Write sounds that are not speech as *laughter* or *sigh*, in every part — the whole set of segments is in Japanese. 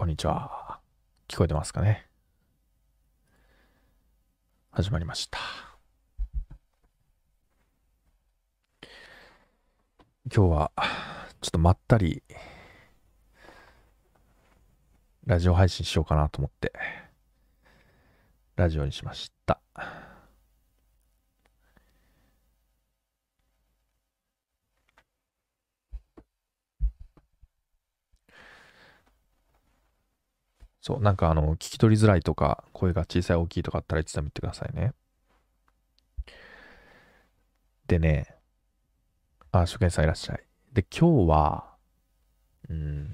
こんにちは。聞こえてますかね始まりました。今日は、ちょっとまったり、ラジオ配信しようかなと思って、ラジオにしました。そう、なんかあの、聞き取りづらいとか、声が小さい大きいとかあったらいつでも言ってくださいね。でね、あ、初見さんいらっしゃい。で、今日は、うん、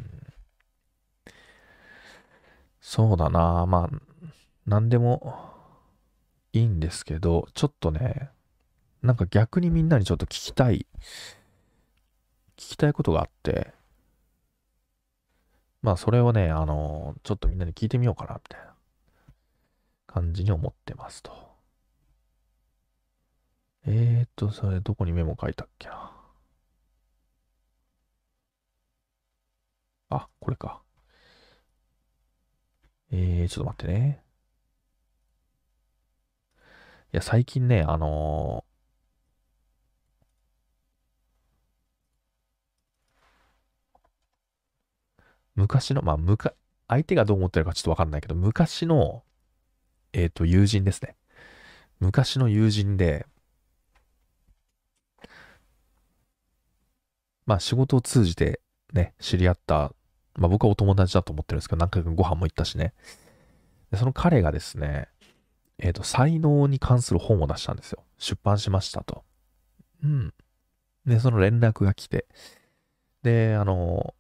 そうだな、まあ、なんでもいいんですけど、ちょっとね、なんか逆にみんなにちょっと聞きたい、聞きたいことがあって、まあ、それをね、あの、ちょっとみんなに聞いてみようかな、みたいな感じに思ってますと。えーっと、それ、どこにメモ書いたっけな。あ、これか。えー、ちょっと待ってね。いや、最近ね、あの昔の、まあ、相手がどう思ってるかちょっとわかんないけど、昔の、えっ、ー、と、友人ですね。昔の友人で、まあ、仕事を通じてね、知り合った、まあ、僕はお友達だと思ってるんですけど、何回かご飯も行ったしね。でその彼がですね、えっ、ー、と、才能に関する本を出したんですよ。出版しましたと。うん。で、その連絡が来て、で、あの、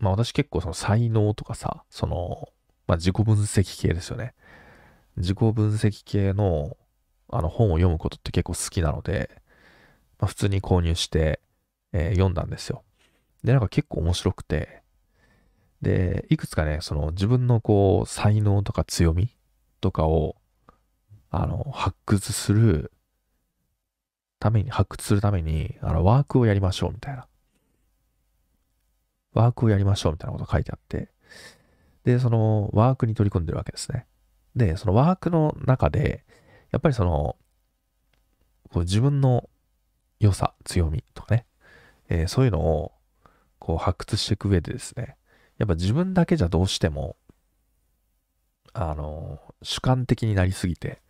まあ私結構その才能とかさ、その、まあ自己分析系ですよね。自己分析系のあの本を読むことって結構好きなので、まあ、普通に購入して、えー、読んだんですよ。で、なんか結構面白くて、で、いくつかね、その自分のこう、才能とか強みとかを、あの、発掘するために、発掘するために、あの、ワークをやりましょうみたいなワークをやりましょうみたいなこと書いてあって、で、そのワークに取り組んでるわけですね。で、そのワークの中で、やっぱりその、こう自分の良さ、強みとかね、えー、そういうのをこう発掘していく上でですね、やっぱ自分だけじゃどうしても、あの、主観的になりすぎて、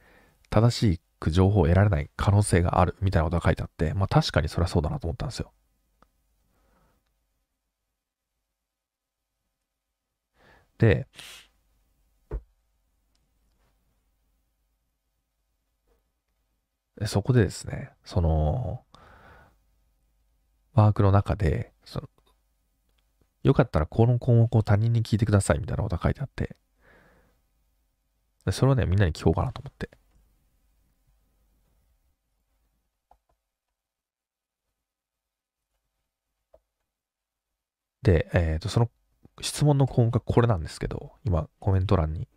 正しく情報を得られない可能性があるみたいなことが書いてあって、まあ確かにそれはそうだなと思ったんですよ。、そこでですね、その、ワークの中で、そのよかったらこの項目を他人に聞いてくださいみたいなことが書いてあって、それをね、みんなに聞こうかなと思って。で、えっ、ー、と、その質問の項目がこれなんですけど、今コメント欄に、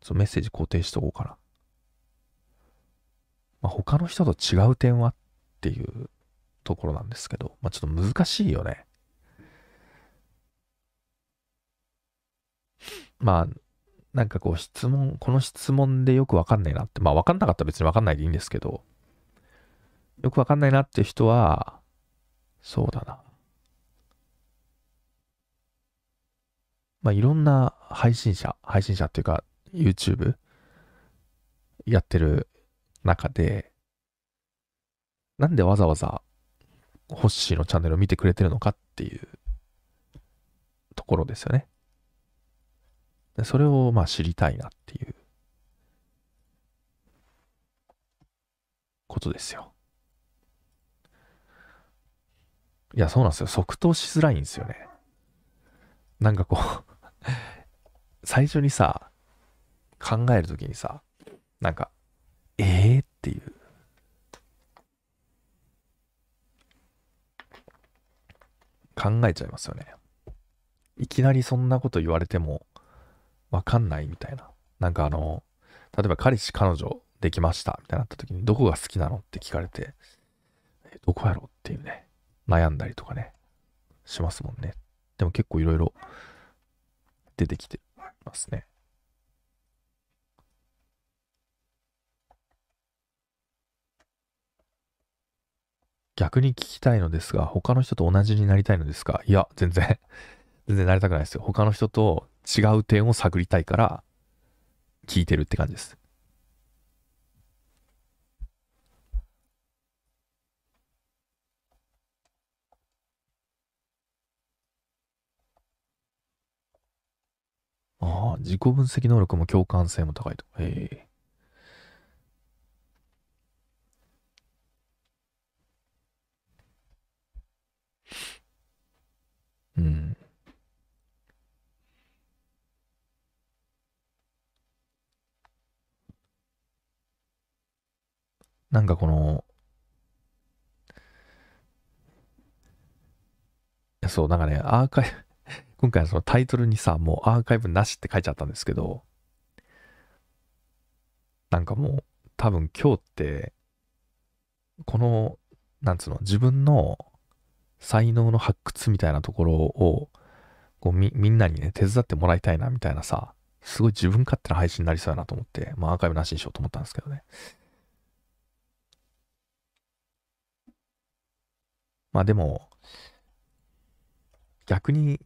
ちょメッセージ固定しとこうかな。まあ、他の人と違う点はっていうところなんですけど、まあ、ちょっと難しいよね。まあ、なんかこう質問、この質問でよくわかんないなって、まあわかんなかったら別にわかんないでいいんですけど、よくわかんないなって人は、そうだな。まあ、いろんな配信者、配信者っていうか YouTube やってる中で、なんでわざわざホッシーのチャンネルを見てくれてるのかっていうところですよね。でそれをまあ知りたいなっていうことですよ。いや、そうなんですよ。即答しづらいんですよね。なんかこう *laughs* 最初にさ、考える時にさ、なんか、ええー、っていう。考えちゃいますよね。いきなりそんなこと言われても、わかんないみたいな。なんかあの、例えば彼氏彼女できましたみたいになった時に、どこが好きなのって聞かれて、どこやろっていうね、悩んだりとかね、しますもんね。でも結構いろいろ出てきてますね。逆に聞きたいのですが、他の人と同じになりたいのですかいや、全然 *laughs* 全然なりたくないですよ。他の人と違う点を探りたいから、聞いてるって感じです。自己分析能力も共感性も高いと。へえ。うん。なんかこの、そう、なんかね、アーカイブ、今回はそのタイトルにさ、もうアーカイブなしって書いちゃったんですけど、なんかもう多分今日って、この、なんつうの、自分の才能の発掘みたいなところを、こうみ、みんなにね、手伝ってもらいたいなみたいなさ、すごい自分勝手な配信になりそうやなと思って、まあアーカイブなしにしようと思ったんですけどね。まあでも、逆に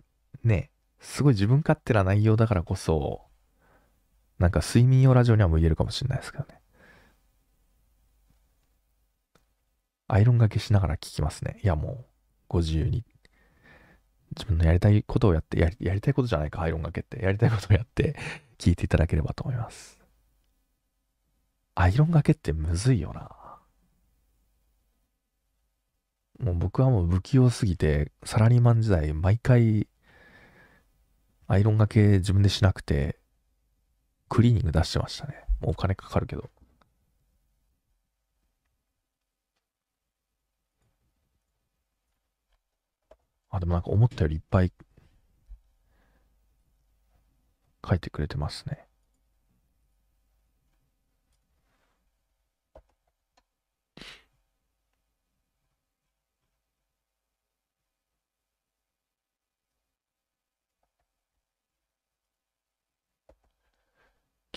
ね、すごい自分勝手な内容だからこそ、なんか睡眠用ラジオには向いてるかもしれないですけどね。アイロンがけしながら聞きますね。いやもう、ご自由に。自分のやりたいことをやってやり、やりたいことじゃないか、アイロンがけって。やりたいことをやって聞いていただければと思います。アイロンがけってむずいよな。もう僕はもう不器用すぎて、サラリーマン時代、毎回アイロンがけ自分でしなくて、クリーニング出してましたね。もうお金かかるけど。あ、でもなんか思ったよりいっぱい書いてくれてますね。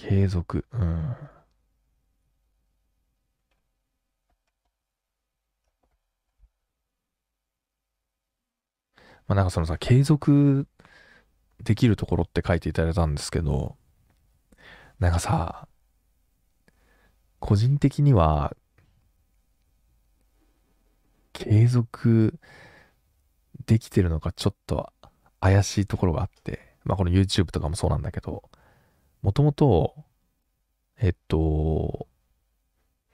継続。うん。まあ、なんかそのさ、継続できるところって書いていただいたんですけど、なんかさ、個人的には、継続できてるのかちょっと怪しいところがあって、まあこの YouTube とかもそうなんだけど、もともと、えっと、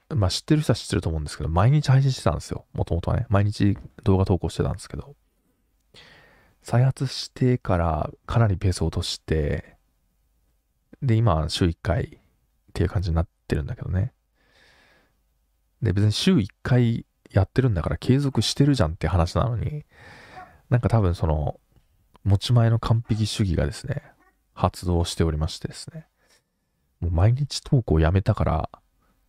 まあ、知ってる人は知ってると思うんですけど、毎日配信してたんですよ。もともとはね。毎日動画投稿してたんですけど。再発してからかなりペース落として、で、今、週1回っていう感じになってるんだけどね。で、別に週1回やってるんだから継続してるじゃんって話なのに、なんか多分その、持ち前の完璧主義がですね、発動しておりましてですね。もう毎日投稿をやめたから、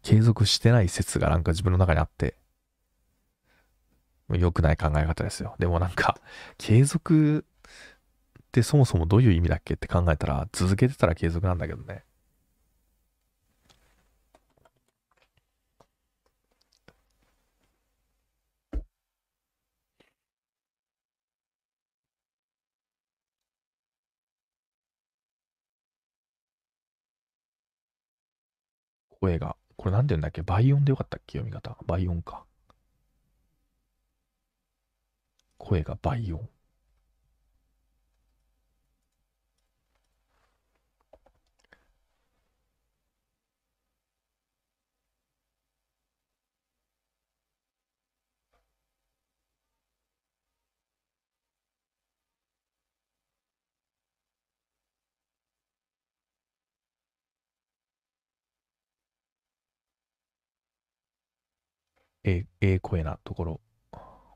継続してない説がなんか自分の中にあって、良くない考え方ですよ。でもなんか、継続ってそもそもどういう意味だっけって考えたら、続けてたら継続なんだけどね。声が。これ何て言うんだっけ倍音でよかったっけ読み方。倍音か。声が倍音。えええ声なところ。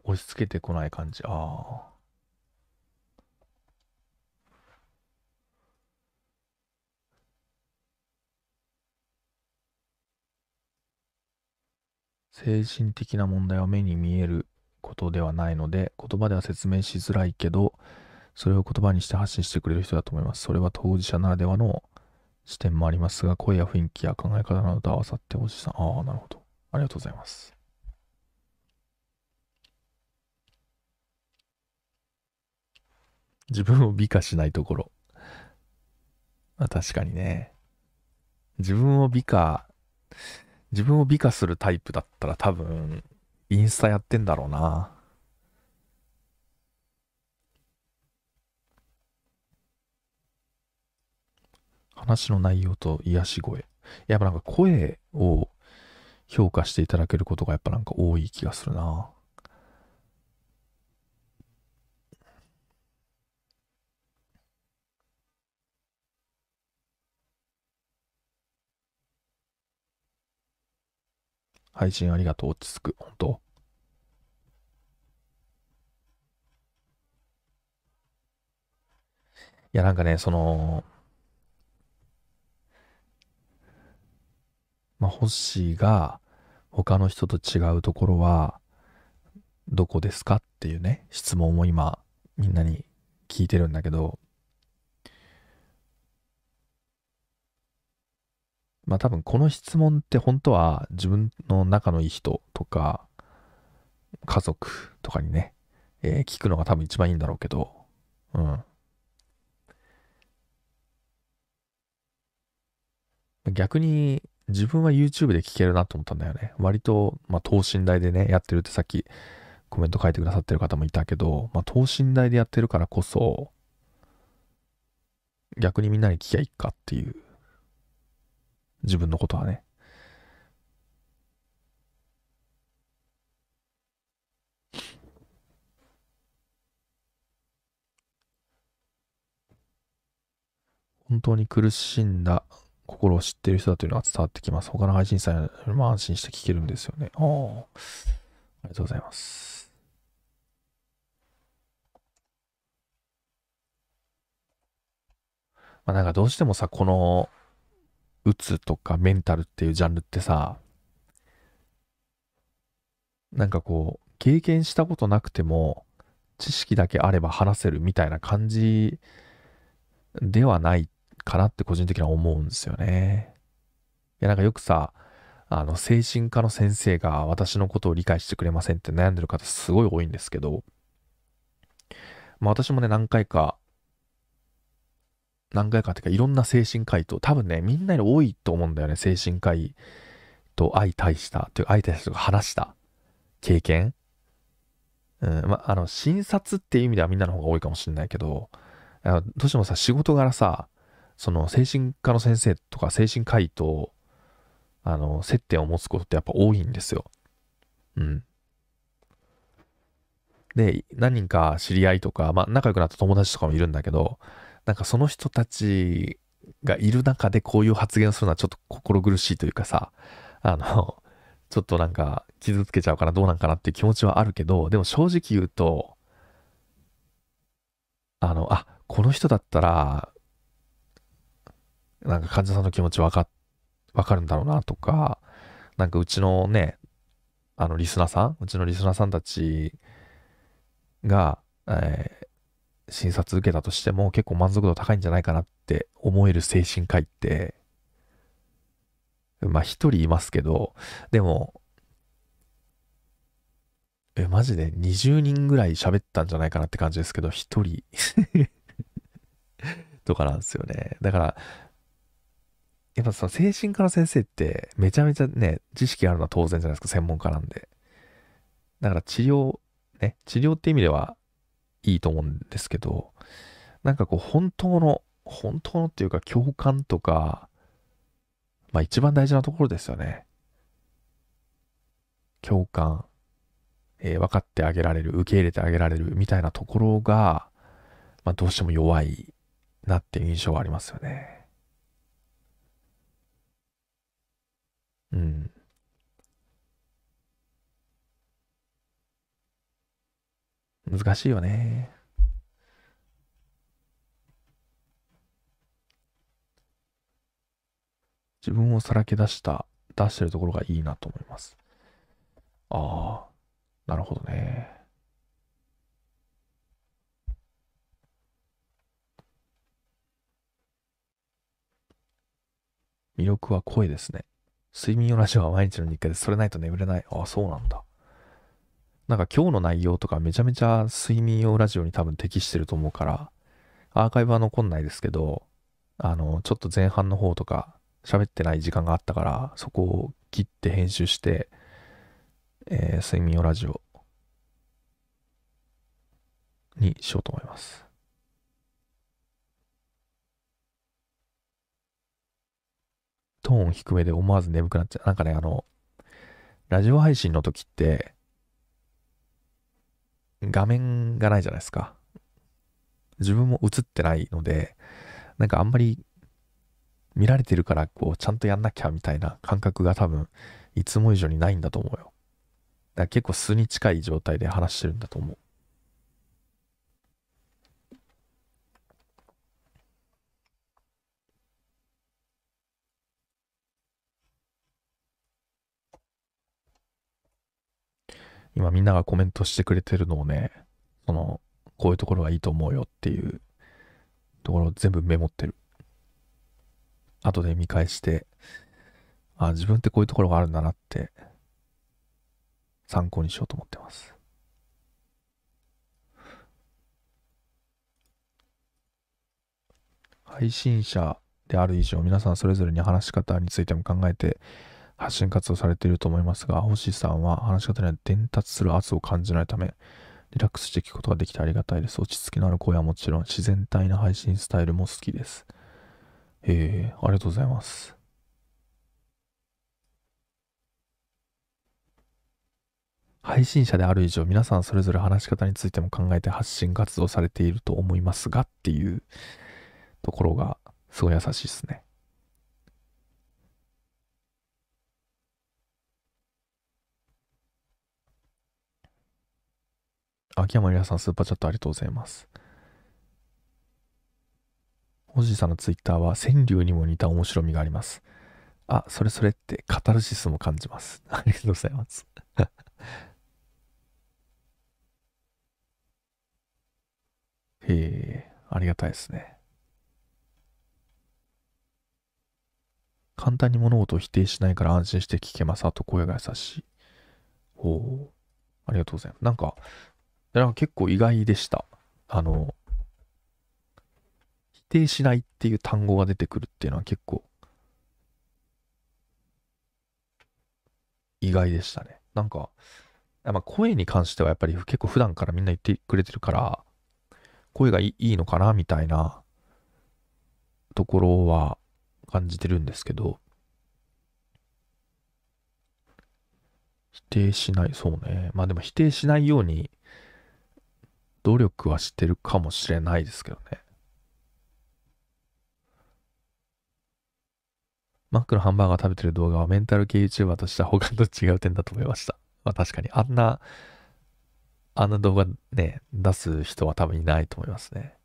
押し付けてこない感じ。ああ。精神的な問題は目に見えることではないので、言葉では説明しづらいけど、それを言葉にして発信してくれる人だと思います。それは当事者ならではの視点もありますが、声や雰囲気や考え方などと合わさっておじさん。ああ、なるほど。ありがとうございます。自分を美化しないところ。まあ確かにね。自分を美化、自分を美化するタイプだったら多分、インスタやってんだろうな。話の内容と癒し声。やっぱなんか声を評価していただけることがやっぱなんか多い気がするな。配信ありがとう。落ち着く。本当いや、なんかね、その、まあ、星が他の人と違うところは、どこですかっていうね、質問を今、みんなに聞いてるんだけど、まあ多分この質問って本当は自分の仲のいい人とか家族とかにね、えー、聞くのが多分一番いいんだろうけど、うん。逆に自分は YouTube で聞けるなと思ったんだよね。割と、まあ、等身大でね、やってるってさっきコメント書いてくださってる方もいたけど、まあ、等身大でやってるからこそ、逆にみんなに聞きゃいいかっていう自分のことはね。本当に苦しんだ心を知ってる人だというのは伝わってきます。他の配信者よりも安心して聞けるんですよね。ありがとうございます。まあなんかどうしてもさ、この鬱とかメンタルっていうジャンルってさ、なんかこう、経験したことなくても、知識だけあれば話せるみたいな感じではないかなって個人的には思うんですよね。いや、なんかよくさ、あの、精神科の先生が私のことを理解してくれませんって悩んでる方すごい多いんですけど、まあ私もね、何回か何回かっていうか、いろんな精神科医と、多分ね、みんなに多いと思うんだよね。精神科医と相対したという、相対したと話した経験。うん、ま、あの、診察っていう意味ではみんなの方が多いかもしれないけど、どうしてもさ、仕事柄さ、その精神科の先生とか精神科医と、あの、接点を持つことってやっぱ多いんですよ。うん。で、何人か知り合いとか、まあ仲良くなった友達とかもいるんだけど、なんかその人たちがいる中でこういう発言をするのはちょっと心苦しいというかさ、あの、ちょっとなんか傷つけちゃうかな、どうなんかなっていう気持ちはあるけど、でも正直言うと、あの、あ、この人だったら、なんか患者さんの気持ちわか、わかるんだろうなとか、なんかうちのね、あのリスナーさん、うちのリスナーさんたちが、えー診察受けたとしても結構満足度高いんじゃないかなって思える精神科医って、まあ一人いますけど、でも、え、マジで20人ぐらい喋ったんじゃないかなって感じですけど、一人 *laughs* とかなんですよね。だから、やっぱその精神科の先生ってめちゃめちゃね、知識あるのは当然じゃないですか、専門家なんで。だから治療、ね、治療って意味ではいいと思うんですけど、なんかこう本当の、本当のっていうか共感とか、まあ一番大事なところですよね。共感、えー、分かってあげられる、受け入れてあげられるみたいなところが、まあどうしても弱いなっていう印象はありますよね。うん。難しいよね。自分をさらけ出した、出してるところがいいなと思います。ああ、なるほどね。魅力は声ですね。睡眠用ラジオは毎日の日課で、それないと眠れない。ああ、そうなんだ。なんか今日の内容とかめちゃめちゃ睡眠用ラジオに多分適してると思うから、アーカイブは残んないですけど、あの、ちょっと前半の方とか喋ってない時間があったから、そこを切って編集して、えー、睡眠用ラジオにしようと思います。トーン低めで思わず眠くなっちゃう。なんかね、あの、ラジオ配信の時って、画面がないじゃないですか。自分も映ってないので、なんかあんまり見られてるから、こう、ちゃんとやんなきゃみたいな感覚が多分、いつも以上にないんだと思うよ。だから結構素に近い状態で話してるんだと思う。今みんながコメントしてくれてるのをね、その、こういうところがいいと思うよっていうところを全部メモってる。後で見返して、あ、自分ってこういうところがあるんだなって参考にしようと思ってます。配信者である以上、皆さんそれぞれに話し方についても考えて発信活動されていると思いますが、星さんは話し方には伝達する圧を感じないため、リラックスして聞くことができてありがたいです。落ち着きのある声はもちろん、自然体な配信スタイルも好きです。えー、ありがとうございます。配信者である以上、皆さんそれぞれ話し方についても考えて発信活動されていると思いますがっていうところが、すごい優しいですね。秋山さん、スーパーチャットありがとうございます。おじいさんのツイッターは、川柳にも似た面白みがあります。あ、それそれって、カタルシスも感じます。*laughs* ありがとうございます。*laughs* へえ、ありがたいですね。簡単に物事を否定しないから安心して聞けます。あと声が優しい。おお、ありがとうございます。なんか、なんか結構意外でした。あの、否定しないっていう単語が出てくるっていうのは結構意外でしたね。なんか、まあ、声に関してはやっぱり結構普段からみんな言ってくれてるから、声がいいのかなみたいなところは感じてるんですけど、否定しない、そうね。まあでも否定しないように努力はしてるかもしれないですけどね。マックのハンバーガー食べてる動画はメンタル系 YouTuber としては他と違う点だと思いました。まあ確かにあんな、あんな動画ね、出す人は多分いないと思いますね。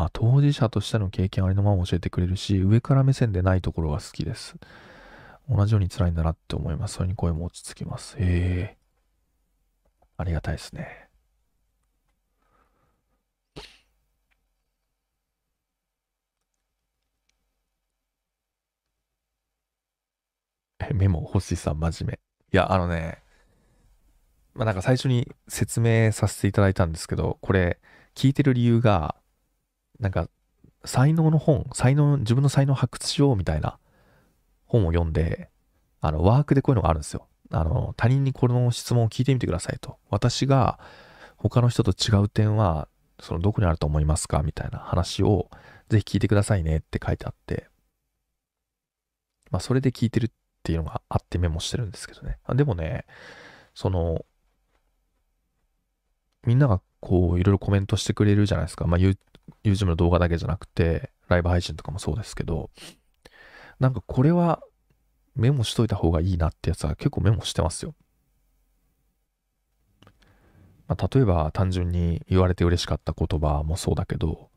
まあ、当事者としての経験ありのまま教えてくれるし、上から目線でないところが好きです。同じように辛いんだなって思います。それに声も落ち着きます。へえ。ありがたいですね。メモ、星さん、真面目。いや、あのね、まあ、なんか最初に説明させていただいたんですけど、これ、聞いてる理由が、なんか、才能の本、才能、自分の才能を発掘しようみたいな本を読んで、あの、ワークでこういうのがあるんですよ。あの、他人にこの質問を聞いてみてくださいと。私が他の人と違う点は、その、どこにあると思いますかみたいな話を、ぜひ聞いてくださいねって書いてあって、まあ、それで聞いてるっていうのがあってメモしてるんですけどね。あでもね、その、みんながこう、いろいろコメントしてくれるじゃないですか。まあ、YouTube の動画だけじゃなくて、ライブ配信とかもそうですけど、なんかこれはメモしといた方がいいなってやつは結構メモしてますよ。まあ、例えば単純に言われて嬉しかった言葉もそうだけど、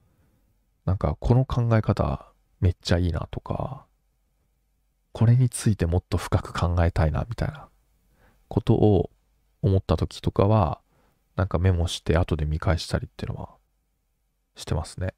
なんかこの考え方めっちゃいいなとか、これについてもっと深く考えたいなみたいなことを思った時とかは、なんかメモして後で見返したりっていうのはしてますね。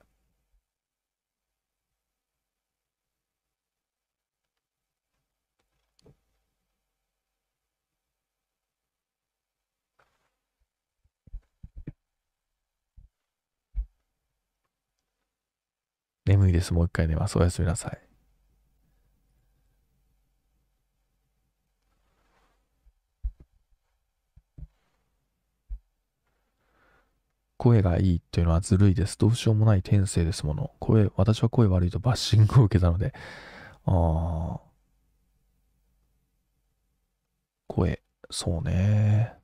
眠いです。もう一回寝ます。おやすみなさい。声がいいというのはずるいです。どうしようもない天性ですもの。声、私は声悪いとバッシングを受けたので、ああ。声、そうね。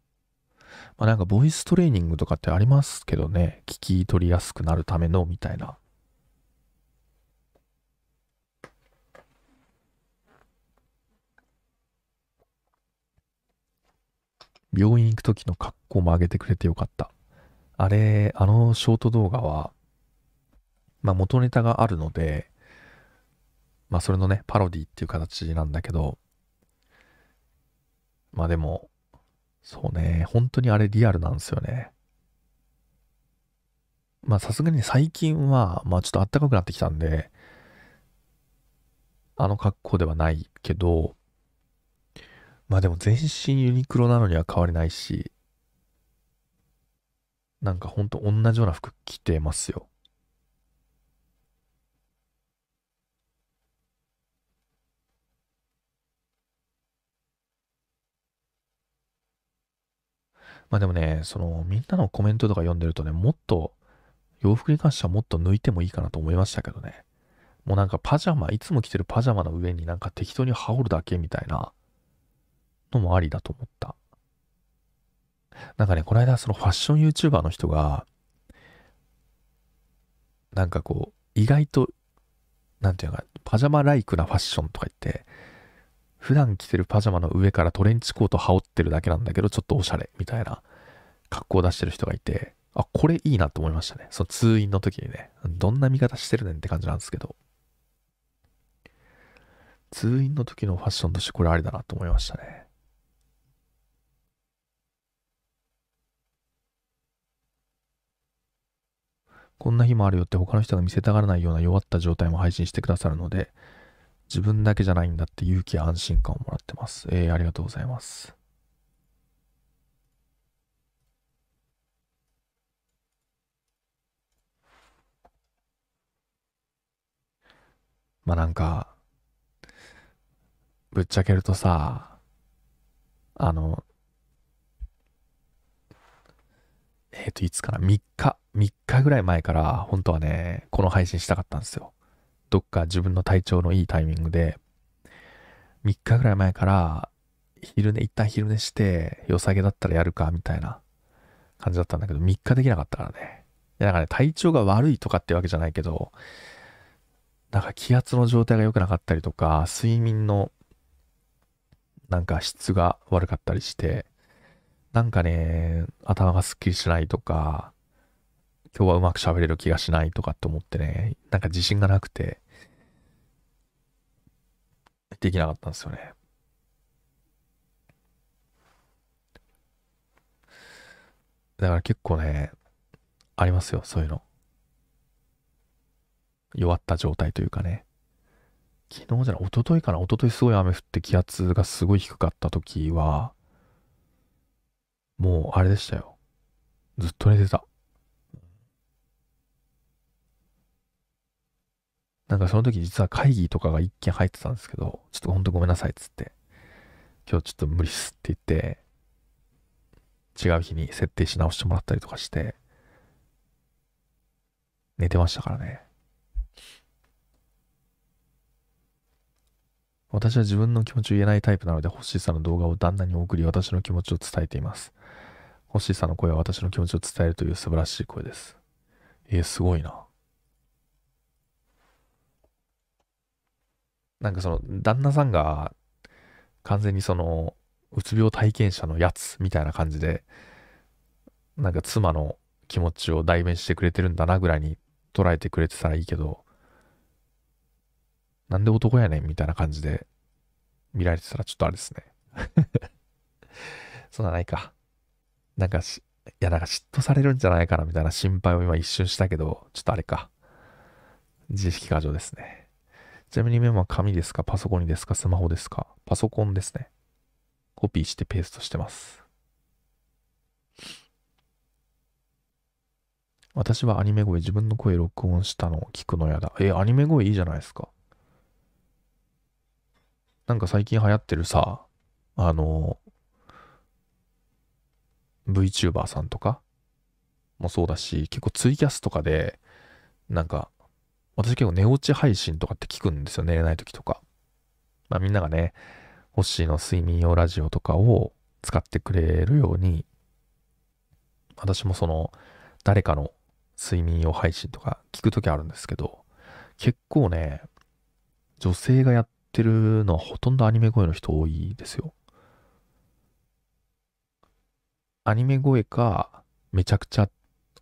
まあなんかボイストレーニングとかってありますけどね。聞き取りやすくなるためのみたいな。病院行く時の格好も上げてくれてよかった。あれ、あのショート動画は、まあ元ネタがあるので、まあそれのね、パロディっていう形なんだけど、まあでも、そうね、本当にあれリアルなんですよね。まあさすがに最近は、まあちょっとあったかくなってきたんで、あの格好ではないけど、まあでも全身ユニクロなのには変わりないし、なんかほんと同じような服着てますよ。まあでもね、そのみんなのコメントとか読んでるとね、もっと洋服に関してはもっと抜いてもいいかなと思いましたけどね。もうなんかパジャマ、いつも着てるパジャマの上になんか適当に羽織るだけみたいなのもありだと思った。なんかね、この間そのファッション YouTuber の人が、なんかこう、意外と、なんていうのか、パジャマライクなファッションとか言って、普段着てるパジャマの上からトレンチコート羽織ってるだけなんだけど、ちょっとおしゃれみたいな格好を出してる人がいて、あ、これいいなと思いましたね。その通院の時にね、どんな見方してるねんって感じなんですけど、通院の時のファッションとしてこれありだなと思いましたね。こんな日もあるよって他の人が見せたがらないような弱った状態も配信してくださるので、自分だけじゃないんだって勇気や安心感をもらってます。えー、ありがとうございます。まあなんか、ぶっちゃけるとさ、あの、えっ、ー、と、いつかな、3日、3日ぐらい前から、本当はね、この配信したかったんですよ。どっか自分の体調のいいタイミングで、3日ぐらい前から、昼寝、一旦昼寝して、良さげだったらやるか、みたいな感じだったんだけど、3日できなかったからね。いや、だからね、体調が悪いとかってわけじゃないけど、なんか気圧の状態が良くなかったりとか、睡眠のなんか質が悪かったりして、なんかね、頭がすっきりしないとか、今日はうまく喋れる気がしないとかって思ってね、なんか自信がなくて、できなかったんですよね。だから結構ね、ありますよ、そういうの。弱った状態というかね。昨日じゃない、一昨日かな、一昨日すごい雨降って気圧がすごい低かった時は、もうあれでしたよ。ずっと寝てた。なんかその時実は会議とかが一件入ってたんですけど、ちょっとほんとごめんなさいっつって、今日ちょっと無理っすって言って、違う日に設定し直してもらったりとかして、寝てましたからね。私は自分の気持ちを言えないタイプなので、星さんの動画を旦那に送り、私の気持ちを伝えています。星さんの声は私の気持ちを伝えるという素晴らしい声です。えすごいな。なんかその、旦那さんが、完全にその、うつ病体験者のやつみたいな感じで、なんか妻の気持ちを代弁してくれてるんだなぐらいに捉えてくれてたらいいけど、なんで男やねんみたいな感じで見られてたらちょっとあれですね *laughs* そんなないか。なんかし、いやなんか嫉妬されるんじゃないかなみたいな心配を今一瞬したけど、ちょっとあれか。自意識過剰ですね。ちなみにメモは紙ですかパソコンですかスマホですかパソコンですね。コピーしてペーストしてます。私はアニメ声、自分の声録音したのを聞くのやだ。え、アニメ声いいじゃないですか。なんか最近流行ってるさ、あの、VTuber さんとかもそうだし、結構ツイキャスとかで、なんか私結構寝落ち配信とかって聞くんですよ、寝れない時とか。まあみんながね、星の睡眠用ラジオとかを使ってくれるように、私もその、誰かの睡眠用配信とか聞く時あるんですけど、結構ね、女性がやってるのはほとんどアニメ声の人多いですよ。アニメ声か、めちゃくちゃ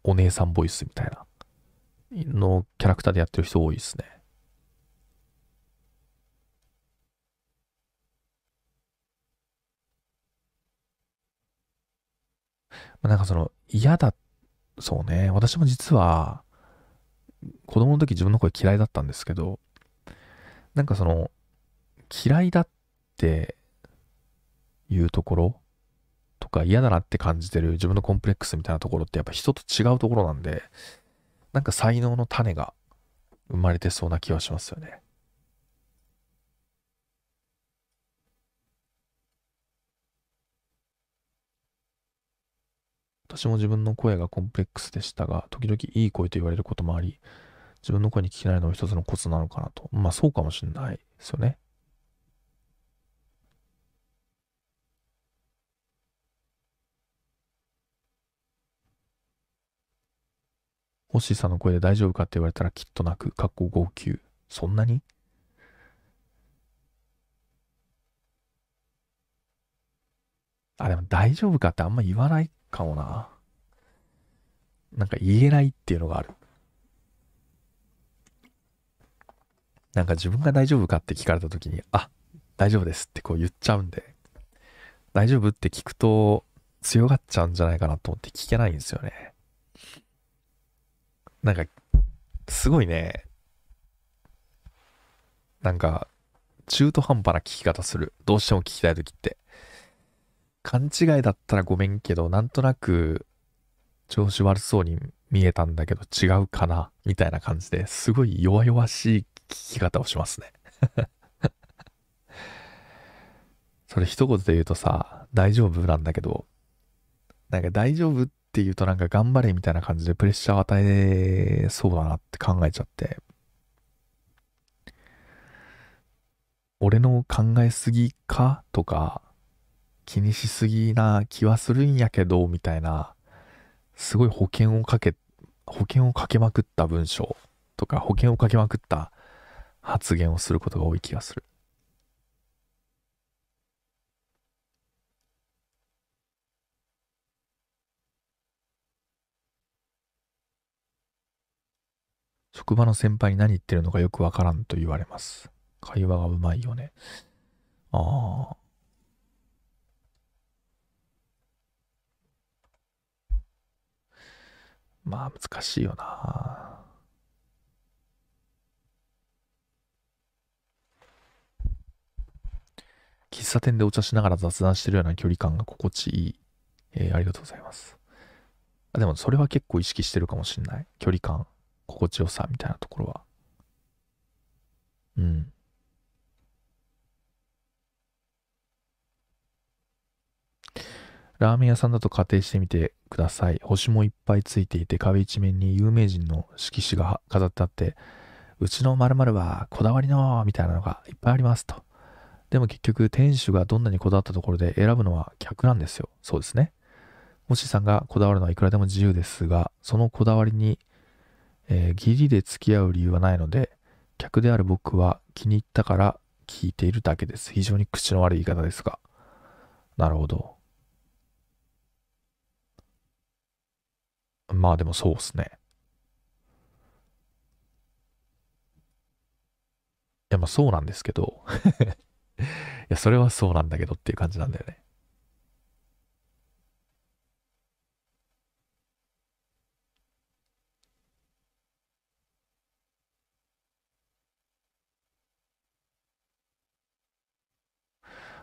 お姉さんボイスみたいな。のキャラクターでやってる人多いですね。なんかその嫌だ、そうね、私も実は子供の時自分の声嫌いだったんですけど、なんかその嫌いだっていうところとか嫌だなって感じてる自分のコンプレックスみたいなところってやっぱ人と違うところなんで、なんか才能の種が生まれてそうな気はしますよね。私も自分の声がコンプレックスでしたが、時々いい声と言われることもあり、自分の声に聞きないのも一つのコツなのかなと。まあそうかもしれないですよね。ホッシーさんの声で大丈夫かって言われたらきっと泣く。かっこ号泣。そんなにあ、でも大丈夫かってあんま言わないかもな。なんか言えないっていうのがある。なんか自分が大丈夫かって聞かれた時に、あ、大丈夫ですってこう言っちゃうんで、大丈夫って聞くと強がっちゃうんじゃないかなと思って聞けないんですよね。なんか、すごいね、なんか、中途半端な聞き方する。どうしても聞きたい時って。勘違いだったらごめんけど、なんとなく、調子悪そうに見えたんだけど違うかなみたいな感じですごい弱々しい聞き方をしますね *laughs* それ一言で言うとさ、大丈夫なんだけど、なんか大丈夫っって言うとなんか頑張れみたいな感じでプレッシャーを与えそうだなって考えちゃって。俺の考えすぎかとか気にしすぎな気はするんやけどみたいなすごい保険をかけ保険をかけまくった文章とか保険をかけまくった発言をすることが多い気がする。職場の先輩に何言ってるのかよくわからんと言われます。会話がうまいよね。ああ。まあ難しいよな。喫茶店でお茶しながら雑談してるような距離感が心地いい。えー、ありがとうございます。でもそれは結構意識してるかもしんない。距離感。心地よさみたいなところは。うん。ラーメン屋さんだと仮定してみてください。星もいっぱいついていて壁一面に有名人の色紙が飾ってあって、うちの〇〇はこだわりのみたいなのがいっぱいありますと。でも結局店主がどんなにこだわったところで選ぶのは客なんですよ。そうですね。星さんがこだわるのはいくらでも自由ですが、そのこだわりにえー、義理で付き合う理由はないので、客である僕は気に入ったから聞いているだけです。非常に口の悪い言い方ですが。なるほど。まあでもそうっすね。いやまあそうなんですけど *laughs* いやそれはそうなんだけどっていう感じなんだよね。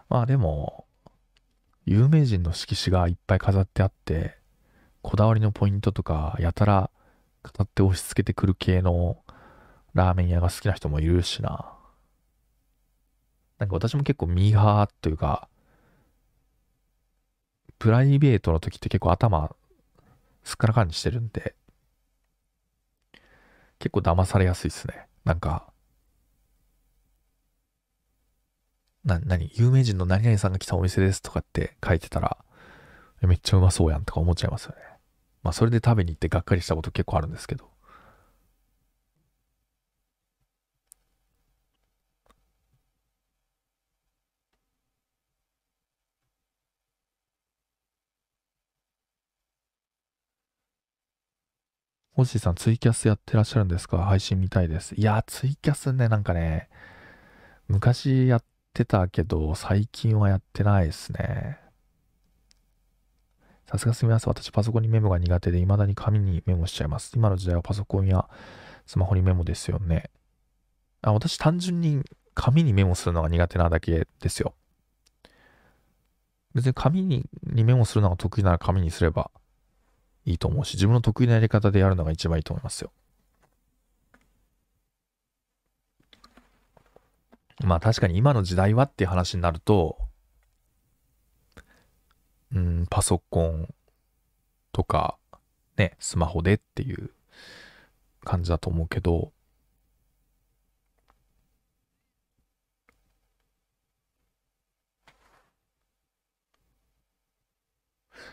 まあでも、有名人の色紙がいっぱい飾ってあって、こだわりのポイントとか、やたら語って押し付けてくる系のラーメン屋が好きな人もいるしな。なんか私も結構ミーハーというか、プライベートの時って結構頭すっからかんにしてるんで、結構騙されやすいっすね。なんか、な、何、有名人の何々さんが来たお店ですとかって書いてたら、めっちゃうまそうやんとか思っちゃいますよね。まあ、それで食べに行ってがっかりしたこと結構あるんですけど。星さん、ツイキャスやってらっしゃるんですか配信みたいです。いや、ツイキャスね、なんかね、昔やっってたけど、最近はやってないですね。さすがすみません。私パソコンにメモが苦手で、未だに紙にメモしちゃいます。今の時代はパソコンやスマホにメモですよね。あ、私単純に紙にメモするのが苦手なだけですよ。別に紙にメモするのが得意なら紙にすればいいと思うし、自分の得意なやり方でやるのが一番いいと思いますよ。まあ確かに今の時代はっていう話になると、うん、パソコンとか、ね、スマホでっていう感じだと思うけど、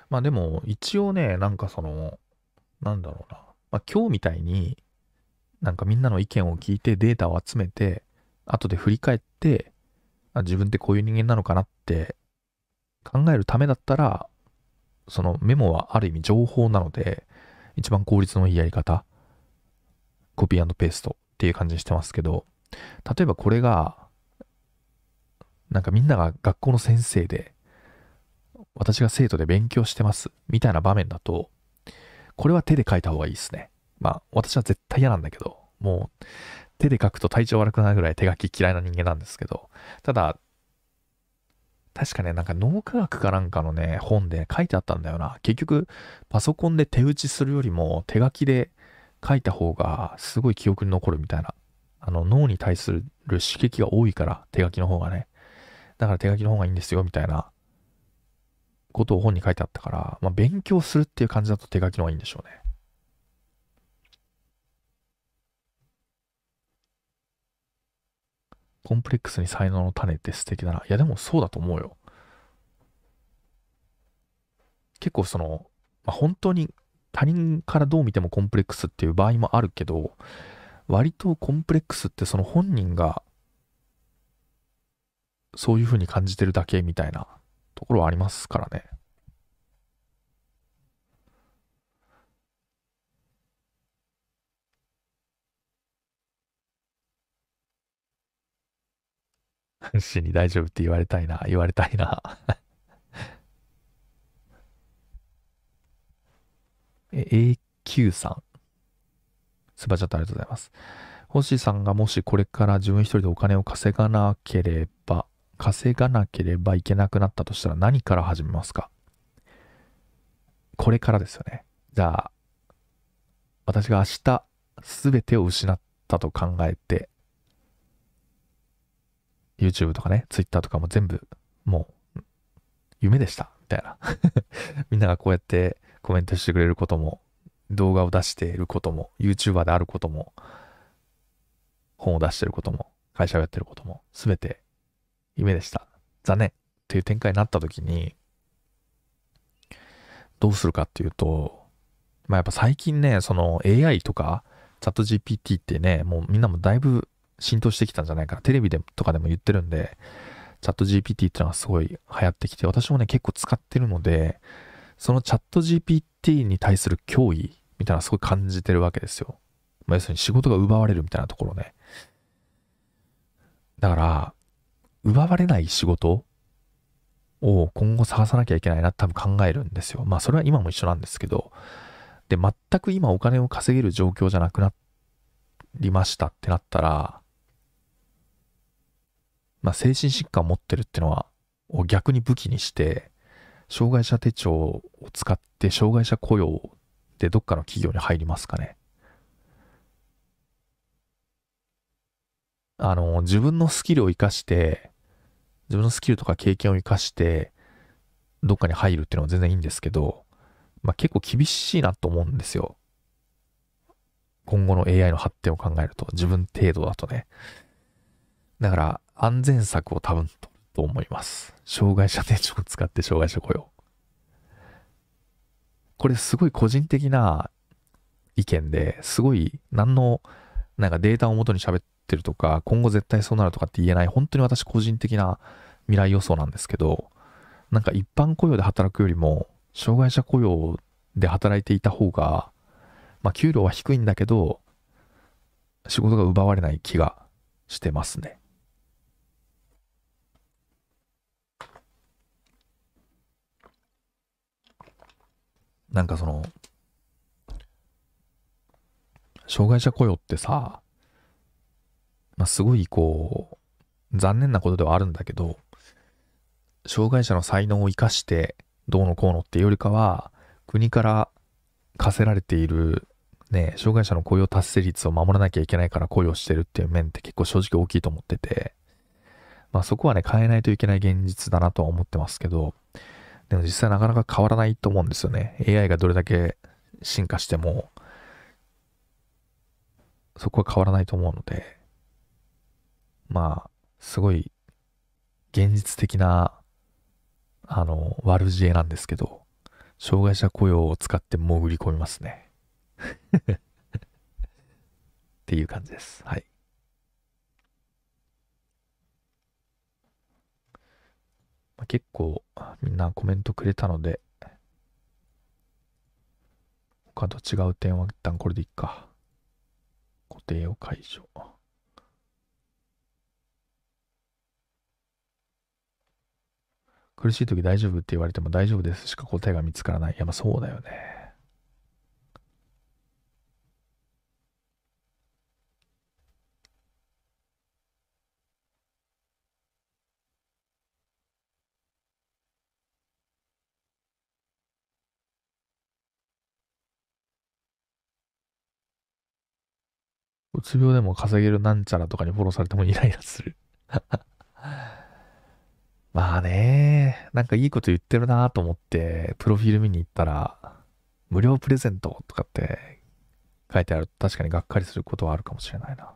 まあでも一応ね、なんかその、なんだろうな、まあ今日みたいに、なんかみんなの意見を聞いてデータを集めて、後で振り返って、あ自分ってこういう人間なのかなって考えるためだったら、そのメモはある意味情報なので、一番効率のいいやり方、コピーペーストっていう感じにしてますけど、例えばこれが、なんかみんなが学校の先生で、私が生徒で勉強してますみたいな場面だと、これは手で書いた方がいいですね。まあ私は絶対嫌なんだけど、もう手で書くと体調悪くなるぐらい手書き嫌いな人間なんですけど、ただ、確かね、なんか脳科学かなんかのね、本で書いてあったんだよな。結局、パソコンで手打ちするよりも手書きで書いた方がすごい記憶に残るみたいな。あの、脳に対する刺激が多いから、手書きの方がね。だから手書きの方がいいんですよ、みたいなことを本に書いてあったから、まあ、勉強するっていう感じだと手書きの方がいいんでしょうね。コンプレックスに才能の種って素敵だな。いや、でもそうだと思うよ。結構その、まあ、本当に他人からどう見てもコンプレックスっていう場合もあるけど、割とコンプレックスってその本人がそういう風に感じてるだけみたいなところはありますからね。氏に大丈夫って言われたいな、言われたいな。え、AQ さん。スバチャットありがとうございます。星さんがもしこれから自分一人でお金を稼がなければ、稼がなければいけなくなったとしたら何から始めますかこれからですよね。じゃあ、私が明日全てを失ったと考えて、YouTube とかね、Twitter とかも全部、もう、夢でした、みたいな。*laughs* みんながこうやってコメントしてくれることも、動画を出していることも、YouTuber であることも、本を出してることも、会社をやってることも、すべて夢でした。残念っていう展開になった時に、どうするかっていうと、まあやっぱ最近ね、その AI とか、チャット GPT ってね、もうみんなもだいぶ浸透してきたんじゃないかな。テレビでとかでも言ってるんで、チャット GPT ってのはすごい流行ってきて、私もね、結構使ってるので、そのチャット GPT に対する脅威みたいなすごい感じてるわけですよ。まあ、要するに仕事が奪われるみたいなところね。だから、奪われない仕事を今後探さなきゃいけないな多分考えるんですよ。まあそれは今も一緒なんですけど、で、全く今お金を稼げる状況じゃなくなりましたってなったら、まあ、精神疾患を持ってるっていうのは、逆に武器にして、障害者手帳を使って障害者雇用でどっかの企業に入りますかね。あの、自分のスキルを生かして、自分のスキルとか経験を生かして、どっかに入るっていうのは全然いいんですけど、まあ、結構厳しいなと思うんですよ。今後の AI の発展を考えると、自分程度だとね。だから、安全策を多分とと思います。障害者手帳を使って障害者雇用。これすごい個人的な意見ですごい何のなんかデータを元に喋ってるとか今後絶対そうなるとかって言えない本当に私個人的な未来予想なんですけどなんか一般雇用で働くよりも障害者雇用で働いていた方がまあ給料は低いんだけど仕事が奪われない気がしてますね。なんかその、障害者雇用ってさ、まあ、すごいこう、残念なことではあるんだけど、障害者の才能を生かしてどうのこうのっていうよりかは、国から課せられている、ね、障害者の雇用達成率を守らなきゃいけないから雇用してるっていう面って結構正直大きいと思ってて、まあそこはね、変えないといけない現実だなとは思ってますけど、でも実際なかなか変わらないと思うんですよね。AI がどれだけ進化しても、そこは変わらないと思うので、まあ、すごい現実的な、あの、悪知恵なんですけど、障害者雇用を使って潜り込みますね。*laughs* っていう感じです。はい。結構みんなコメントくれたので、他と違う点は一旦これでいっか。固定を解除。苦しい時大丈夫って言われても大丈夫ですしか答えが見つからない。いや、まあそうだよね。つ病でも稼げるなんちゃらとかにフォローされてもイライラする *laughs* まあね、なんかいいこと言ってるなと思って、プロフィール見に行ったら、無料プレゼントとかって書いてあると確かにがっかりすることはあるかもしれないな。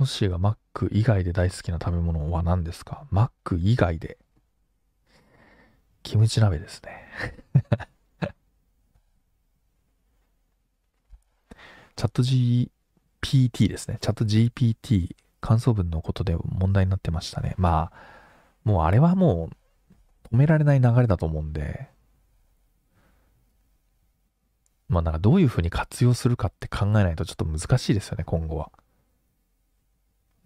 もしがマック以外で大好きな食べ物は何ですかマック以外で。キムチ鍋ですね *laughs* チャット GPT ですね。チャット GPT 感想文のことで問題になってましたね。まあ、もうあれはもう止められない流れだと思うんで、まあなんかどういうふうに活用するかって考えないとちょっと難しいですよね、今後は。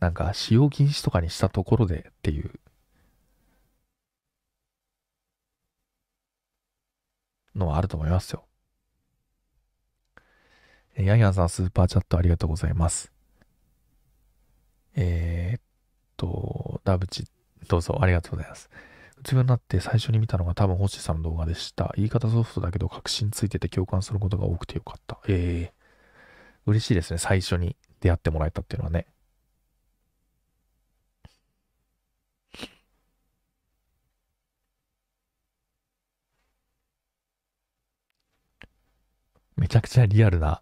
なんか使用禁止とかにしたところでっていうのはあると思いますよ。えヤンヤンさん、スーパーチャットありがとうございます。えー、っと、ダブチ、どうぞありがとうございます。うつ病になって最初に見たのが多分星さんの動画でした。言い方ソフトだけど確信ついてて共感することが多くてよかった。ええー、嬉しいですね。最初に出会ってもらえたっていうのはね。めちゃくちゃリアルな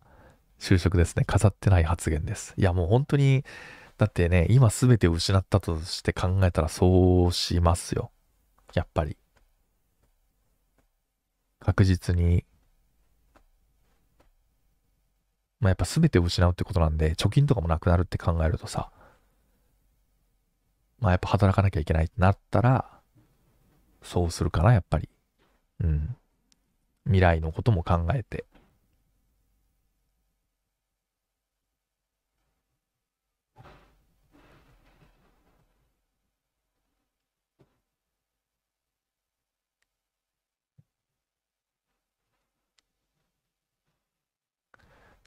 就職ですね。飾ってない発言です。いや、もう本当に、だってね、今全てを失ったとして考えたらそうしますよ。やっぱり。確実に。まあ、やっぱ全てを失うってことなんで、貯金とかもなくなるって考えるとさ、まあやっぱ働かなきゃいけないってなったら、そうするかな、やっぱり。うん。未来のことも考えて。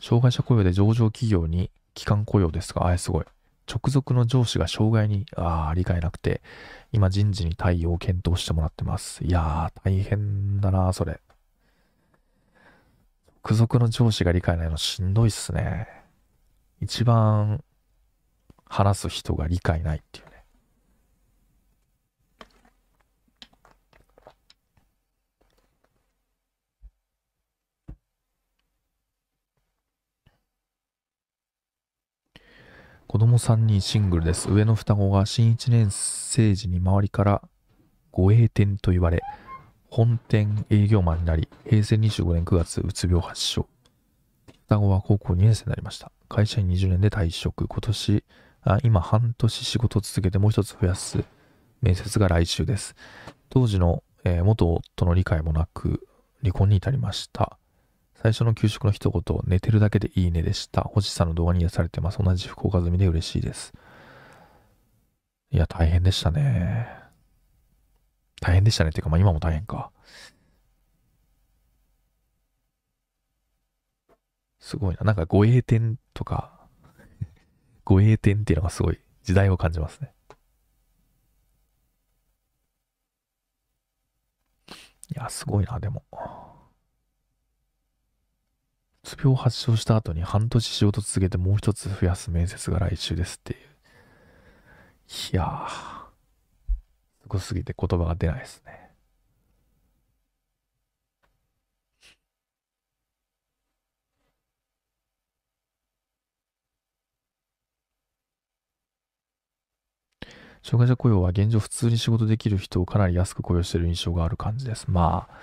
障害者雇用で上場企業に期間雇用ですが、あれすごい。直属の上司が障害に、ああ、理解なくて、今人事に対応を検討してもらってます。いやあ、大変だな、それ。直属の上司が理解ないのしんどいっすね。一番話す人が理解ないっていうね。子供3人シングルです。上の双子が新1年生時に周りから護衛店と言われ、本店営業マンになり、平成25年9月、うつ病発症。双子は高校2年生になりました。会社員20年で退職。今年、あ今半年仕事を続けてもう一つ増やす面接が来週です。当時の、えー、元夫の理解もなく離婚に至りました。最初の給食の一言、寝てるだけでいいねでした。星さんの動画に癒されてます。同じ福岡済みで嬉しいです。いや、大変でしたね。大変でしたね。っていうか、まあ今も大変か。すごいな。なんか護衛店とか *laughs* 護衛店っていうのがすごい時代を感じますね。いや、すごいな、でも。つ病発症した後に半年仕事続けてもう一つ増やす面接が来週ですっていう。いやー、すごすぎて言葉が出ないですね。障害者雇用は現状普通に仕事できる人をかなり安く雇用している印象がある感じです。まあ、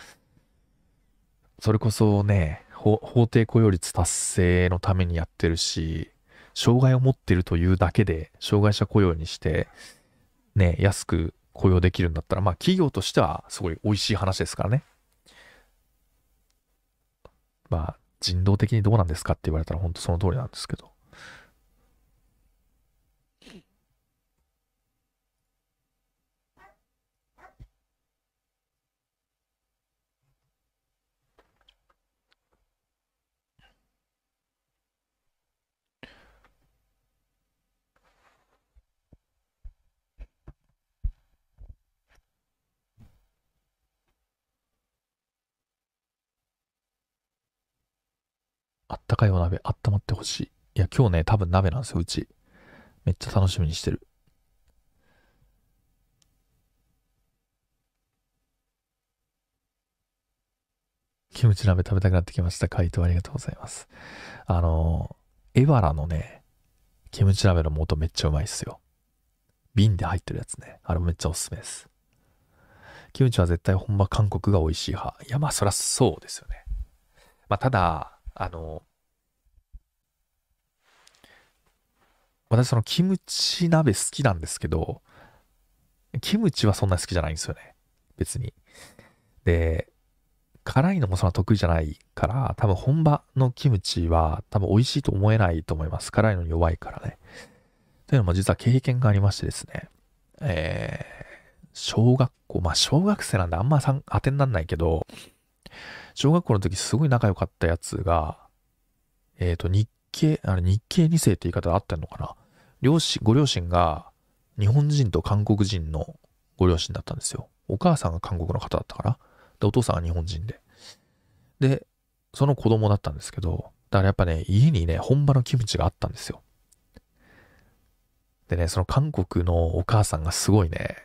それこそね、法定雇用率達成のためにやってるし、障害を持ってるというだけで、障害者雇用にして、ね、安く雇用できるんだったら、まあ企業としてはすごい美味しい話ですからね。まあ人道的にどうなんですかって言われたら本当その通りなんですけど。あったかいお鍋、あったまってほしい。いや、今日ね、多分鍋なんですよ、うち。めっちゃ楽しみにしてる。キムチ鍋食べたくなってきました。回答ありがとうございます。あの、エバラのね、キムチ鍋の素めっちゃうまいっすよ。瓶で入ってるやつね。あれめっちゃおすすめです。キムチは絶対本場韓国が美味しい派。いや、まあそりゃそうですよね。まあただ、あの、私そのキムチ鍋好きなんですけど、キムチはそんなに好きじゃないんですよね。別に。で、辛いのもそんな得意じゃないから、多分本場のキムチは多分美味しいと思えないと思います。辛いのに弱いからね。というのも実は経験がありましてですね、えー、小学校、まあ小学生なんであんまさん当てになんないけど、小学校の時すごい仲良かったやつが、えっ、ー、と、日系、あれ、日系2世って言い方あったのかな両親、ご両親が日本人と韓国人のご両親だったんですよ。お母さんが韓国の方だったから。で、お父さんが日本人で。で、その子供だったんですけど、だからやっぱね、家にね、本場のキムチがあったんですよ。でね、その韓国のお母さんがすごいね、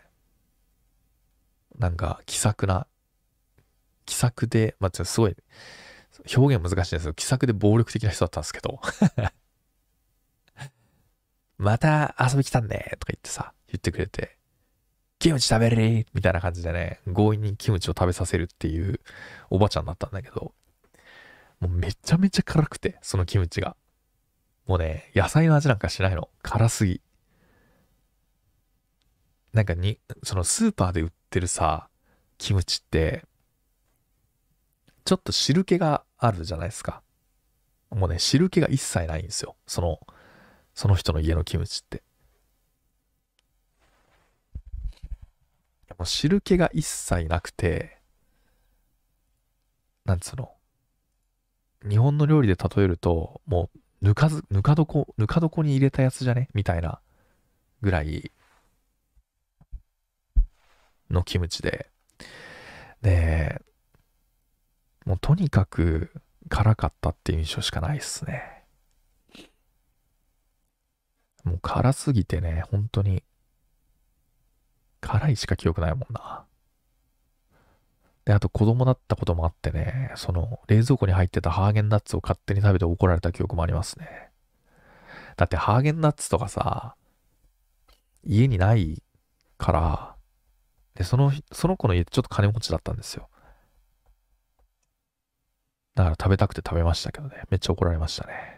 なんか気さくな気さくで、まあ、すごい、表現難しいんですけど、気さくで暴力的な人だったんですけど *laughs* また遊び来たんで、とか言ってさ、言ってくれて、キムチ食べれみたいな感じでね、強引にキムチを食べさせるっていうおばちゃんだったんだけど、もうめちゃめちゃ辛くて、そのキムチが。もうね、野菜の味なんかしないの。辛すぎ。なんかに、そのスーパーで売ってるさ、キムチって、ちょっと汁気があるじゃないですか。もうね、汁気が一切ないんですよ。その、その人の家のキムチって。もう汁気が一切なくて、なんつうの。日本の料理で例えると、もう、ぬかず、ぬか床、ぬか床に入れたやつじゃねみたいなぐらいのキムチで。で、もうとにかく辛かったっていう印象しかないっすね。もう辛すぎてね、本当に、辛いしか記憶ないもんな。で、あと子供だったこともあってね、その冷蔵庫に入ってたハーゲンダッツを勝手に食べて怒られた記憶もありますね。だってハーゲンダッツとかさ、家にないから、で、その、その子の家ちょっと金持ちだったんですよ。だから食べたくて食べましたけどね。めっちゃ怒られましたね。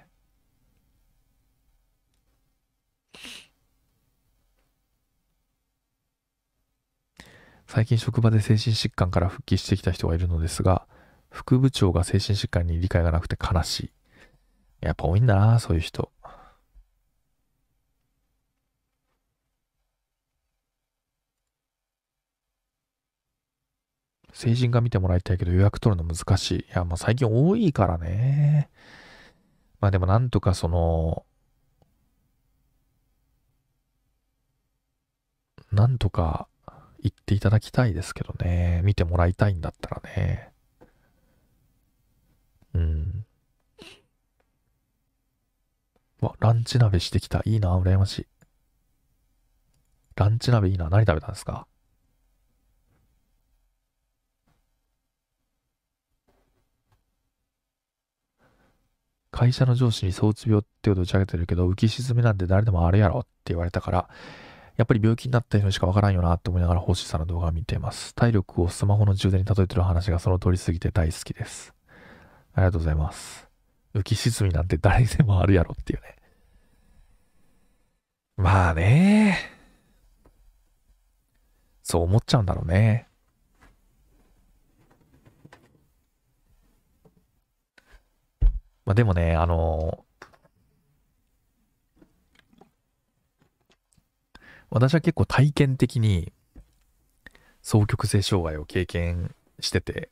最近職場で精神疾患から復帰してきた人がいるのですが、副部長が精神疾患に理解がなくて悲しい。やっぱ多いんだな、そういう人。成人が見てもらいたいけど予約取るの難しい。いや、もう最近多いからね。まあでもなんとかその、なんとか行っていただきたいですけどね。見てもらいたいんだったらね。うん。わ、ランチ鍋してきた。いいな、羨ましい。ランチ鍋いいな。何食べたんですか会社の上司に相うつ病ってこと打ち上げてるけど、浮き沈みなんて誰でもあるやろって言われたから、やっぱり病気になった人しかわからんよなって思いながら星さんの動画を見ています。体力をスマホの充電に例えてる話がその通りすぎて大好きです。ありがとうございます。浮き沈みなんて誰でもあるやろっていうね。まあね。そう思っちゃうんだろうね。まあ、でもね、あのー、私は結構体験的に双極性障害を経験してて、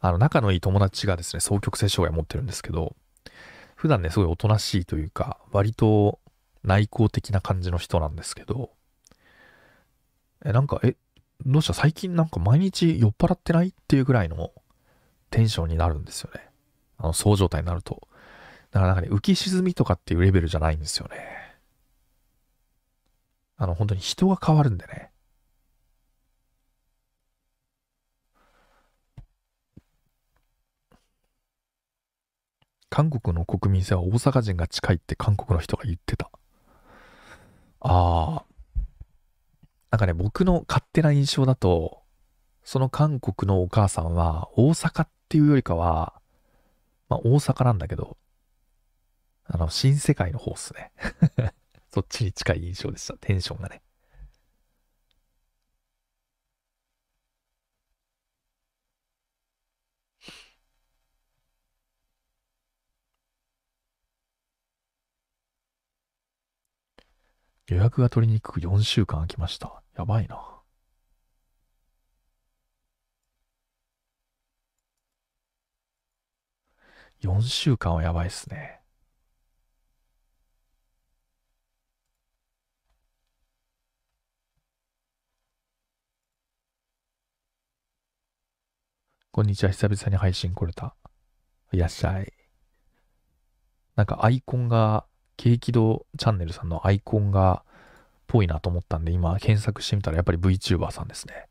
あの、仲のいい友達がですね、双極性障害を持ってるんですけど、普段ね、すごいおとなしいというか、割と内向的な感じの人なんですけど、え、なんか、え、どうした最近なんか毎日酔っ払ってないっていうぐらいのテンションになるんですよね。あの、そう状態になると。なかなかね、浮き沈みとかっていうレベルじゃないんですよね。あの、本当に人が変わるんでね。韓国の国民性は大阪人が近いって韓国の人が言ってた。ああ。なんかね、僕の勝手な印象だと、その韓国のお母さんは大阪っていうよりかは、まあ、大阪なんだけど、あの、新世界の方っすね。*laughs* そっちに近い印象でした。テンションがね。予約が取りにくく4週間空きました。やばいな。4週間はやばいっすね。こんにちは、久々に配信来れた。いらっしゃい。なんかアイコンが、軽気度チャンネルさんのアイコンが、ぽいなと思ったんで、今検索してみたらやっぱり VTuber さんですね。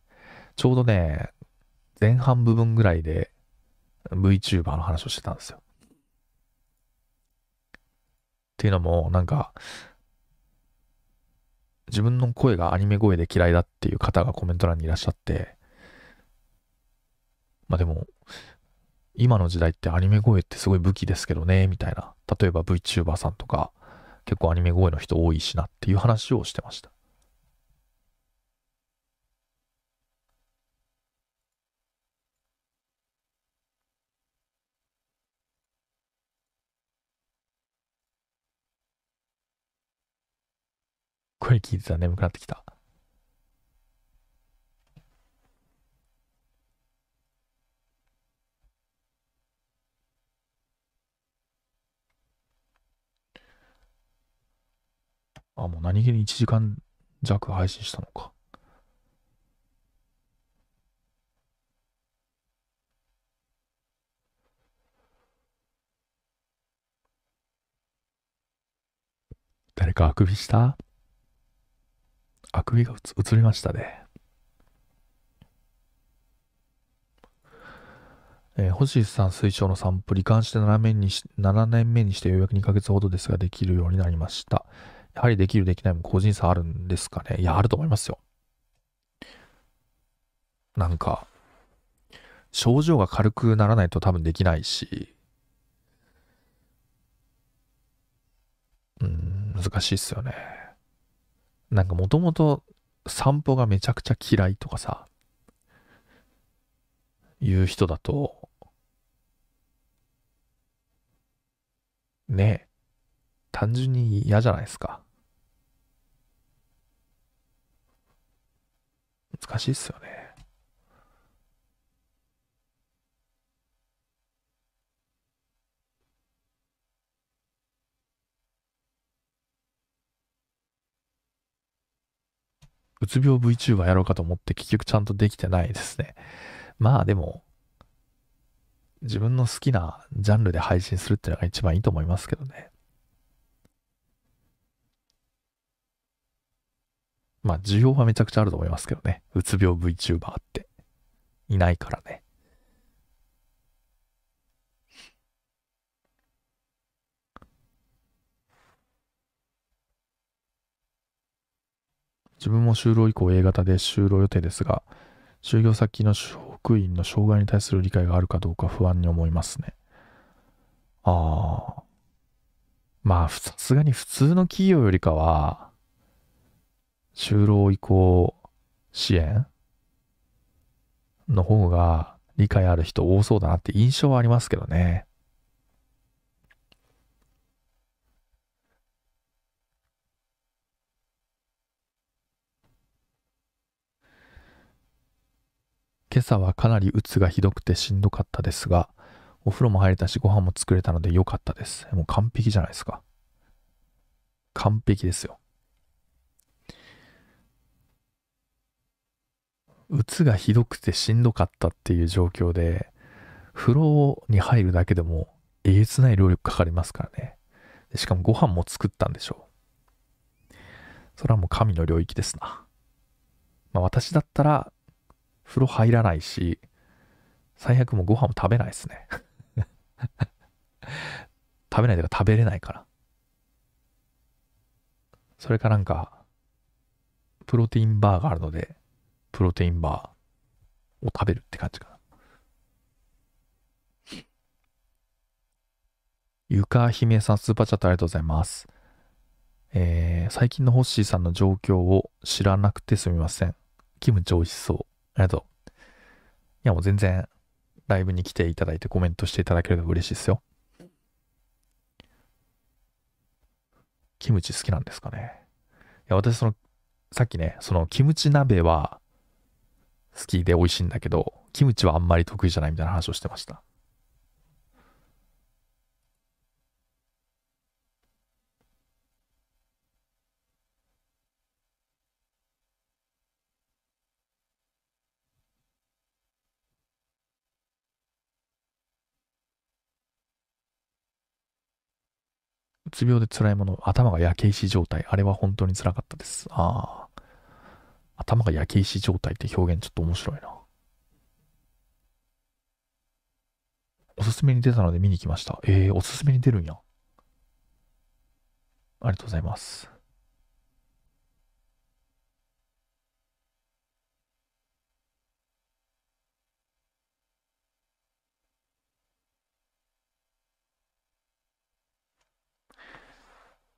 ちょうどね、前半部分ぐらいで VTuber の話をしてたんですよ。っていうのも、なんか、自分の声がアニメ声で嫌いだっていう方がコメント欄にいらっしゃって、まあでも、今の時代ってアニメ声ってすごい武器ですけどね、みたいな。例えば VTuber さんとか、結構アニメ声の人多いしなっていう話をしてました。声聞いてたら眠くなってきた。あ、もう何気に1時間弱配信したのか。誰かあくびしたあくびが映りましたね。えー、星さん水晶の散布に関して7年にし7年目にしてようやく2ヶ月ほどですができるようになりました。やはりできるできないも個人差あるんですかね。いや、あると思いますよ。なんか、症状が軽くならないと多分できないし、うん、難しいっすよね。なんかもともと散歩がめちゃくちゃ嫌いとかさ、いう人だと、ねえ、単純に嫌じゃないですか。難しいっすよね。うつ病 VTuber やろうかと思って結局ちゃんとできてないですね。まあでも、自分の好きなジャンルで配信するっていうのが一番いいと思いますけどね。まあ需要はめちゃくちゃあると思いますけどね。うつ病 VTuber って。いないからね。自分も就労以降 A 型で就労予定ですが、就業先の職員の障害に対する理解があるかどうか不安に思いますね。ああ。まあ、さすがに普通の企業よりかは、就労移行支援の方が理解ある人多そうだなって印象はありますけどね。今朝はかなり鬱がひどくてしんどかったですが、お風呂も入れたし、ご飯も作れたので良かったです。もう完璧じゃないですか。完璧ですよ。鬱がひどくてしんどかったっていう状況で、風呂に入るだけでもえげつない労力かかりますからね。しかもご飯も作ったんでしょう。それはもう神の領域ですな。まあ、私だったら風呂入らないし、最悪もうご飯も食べないですね。*laughs* 食べないというか食べれないから。それかなんか、プロテインバーがあるので、プロテインバーを食べるって感じかな。ゆかひめさん、スーパーチャットありがとうございます。えー、最近のホッシーさんの状況を知らなくてすみません。キムチ美味しそう。ありがとう。いや、もう全然、ライブに来ていただいてコメントしていただければ嬉しいですよ。キムチ好きなんですかね。いや、私その、さっきね、そのキムチ鍋は好きで美味しいんだけど、キムチはあんまり得意じゃないみたいな話をしてました。うつ病で辛いもの、頭が焼け石状態。あれは本当に辛かったです。ああ。頭が焼け石状態って表現ちょっと面白いな。おすすめに出たので見に来ました。えー、おすすめに出るんや。ありがとうございます。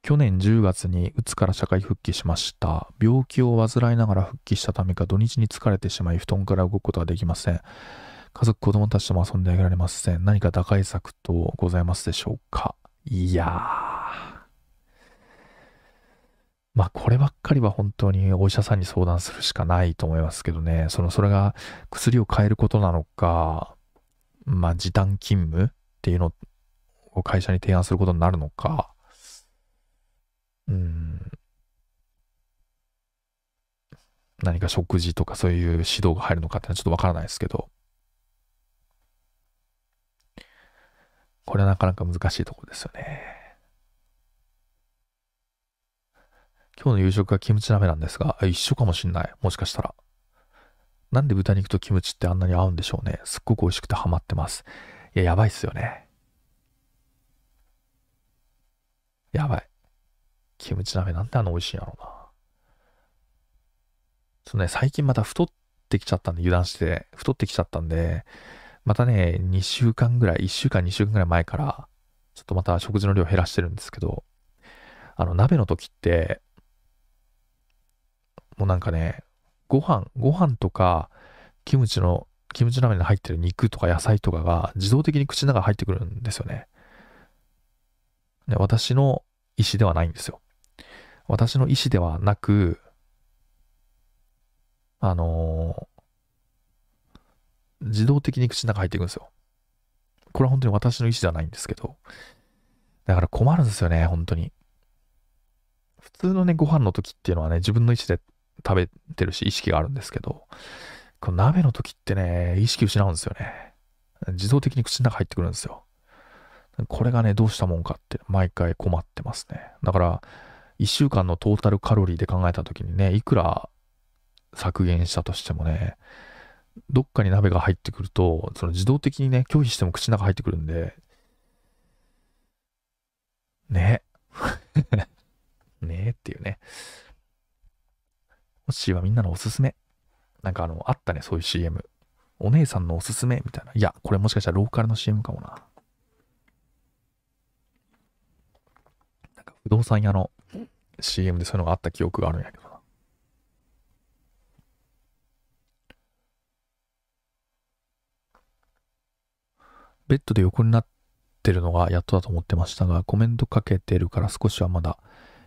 去年10月にうつから社会復帰しました。病気を患いながら復帰したためか土日に疲れてしまい布団から動くことはできません。家族子供たちとも遊んであげられません。何か打開策とございますでしょうかいやー。まあこればっかりは本当にお医者さんに相談するしかないと思いますけどね。そのそれが薬を変えることなのか、まあ時短勤務っていうのを会社に提案することになるのか。うん、何か食事とかそういう指導が入るのかってのはちょっとわからないですけど、これはなかなか難しいところですよね。今日の夕食がキムチ鍋なんですが、一緒かもしんない。もしかしたら。なんで豚肉とキムチってあんなに合うんでしょうね。すっごく美味しくてハマってます。いや、やばいっすよね。やばい。キムチ鍋なんであの美味しいんやろうな。そうね、最近また太ってきちゃったんで、油断して、太ってきちゃったんで、またね、2週間ぐらい、1週間、2週間ぐらい前から、ちょっとまた食事の量減らしてるんですけど、あの、鍋の時って、もうなんかね、ご飯、ご飯とか、キムチの、キムチ鍋に入ってる肉とか野菜とかが自動的に口の中入ってくるんですよね。ね私の意思ではないんですよ。私の意思ではなく、あのー、自動的に口の中入っていくんですよ。これは本当に私の意思ではないんですけど。だから困るんですよね、本当に。普通のね、ご飯の時っていうのはね、自分の意思で食べてるし、意識があるんですけど、この鍋の時ってね、意識失うんですよね。自動的に口の中入ってくるんですよ。これがね、どうしたもんかって、毎回困ってますね。だから、1週間のトータルカロリーで考えた時にね、いくら削減したとしてもね、どっかに鍋が入ってくると、その自動的にね、拒否しても口の中入ってくるんで、ね。*laughs* ねえっていうね。もしはみんなのおすすめ。なんかあの、あったね、そういう CM。お姉さんのおすすめみたいな。いや、これもしかしたらローカルの CM かもな。なんか不動産屋の CM でそういうのがあった記憶があるんやけどな。ベッドで横になってるのがやっとだと思ってましたが、コメントかけてるから少しはまだ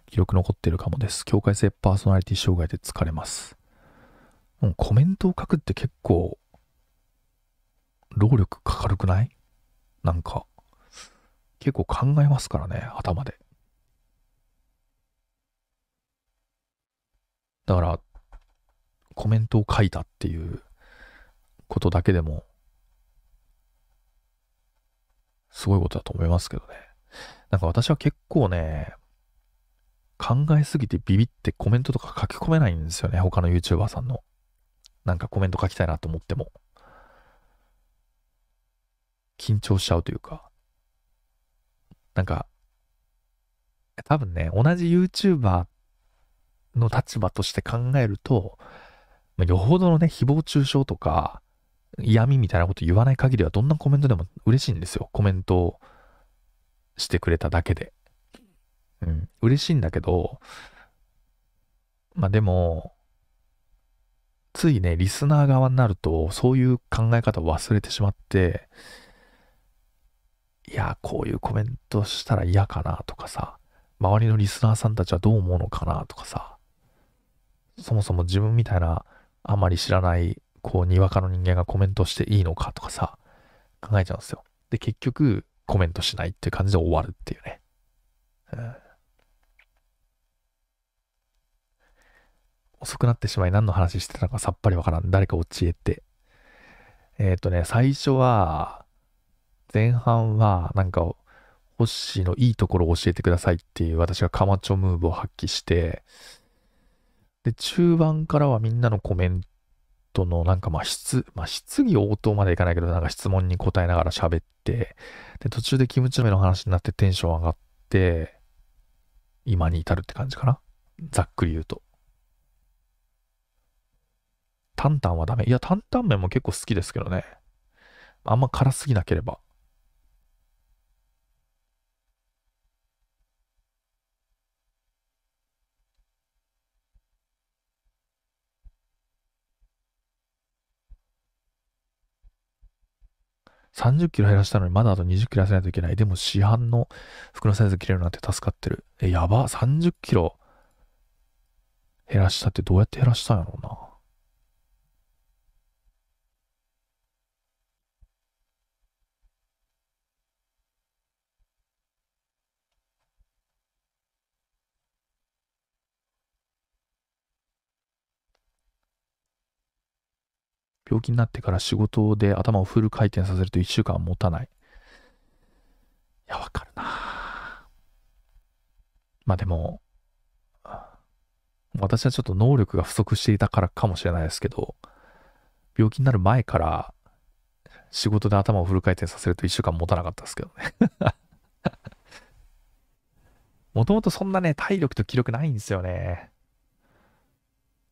記録残ってるかもです。境界性パーソナリティ障害で疲れます。もうコメントを書くって結構、労力かかるくないなんか、結構考えますからね、頭で。だから、コメントを書いたっていうことだけでも、すごいことだと思いますけどね。なんか私は結構ね、考えすぎてビビってコメントとか書き込めないんですよね。他の YouTuber さんの。なんかコメント書きたいなと思っても。緊張しちゃうというか。なんか、多分ね、同じ YouTuber の立場として考えると、まあ、よほどのね、誹謗中傷とか、嫌味みたいなこと言わない限りはどんなコメントでも嬉しいんですよ。コメントをしてくれただけで。うん、嬉しいんだけど、まあでも、ついね、リスナー側になると、そういう考え方を忘れてしまって、いや、こういうコメントしたら嫌かなとかさ、周りのリスナーさんたちはどう思うのかなとかさ、そもそも自分みたいなあまり知らないこうにわかの人間がコメントしていいのかとかさ考えちゃうんですよ。で結局コメントしないっていう感じで終わるっていうね。うん、遅くなってしまい何の話してたのかさっぱりわからん。誰か教えて。えっ、ー、とね、最初は、前半はなんか、星のいいところを教えてくださいっていう私がカマチョムーブを発揮して、で、中盤からはみんなのコメントのなんかまあ質、まあ質疑応答までいかないけど、なんか質問に答えながら喋って、で、途中でキムチ鍋の話になってテンション上がって、今に至るって感じかな。ざっくり言うと。タ々はダメ。いや、タ々麺も結構好きですけどね。あんま辛すぎなければ。30キロ減らしたのにまだあと20キロ痩せないといけない。でも市販の服のサイズ切れるなんて助かってる。え、やば。30キロ減らしたってどうやって減らしたんやろうな。病気になってから仕事で頭をフル回転させると1週間は持たない。いや、わかるなまあでも、私はちょっと能力が不足していたからかもしれないですけど、病気になる前から仕事で頭をフル回転させると1週間持たなかったですけどね。*laughs* もともとそんなね、体力と気力ないんですよね。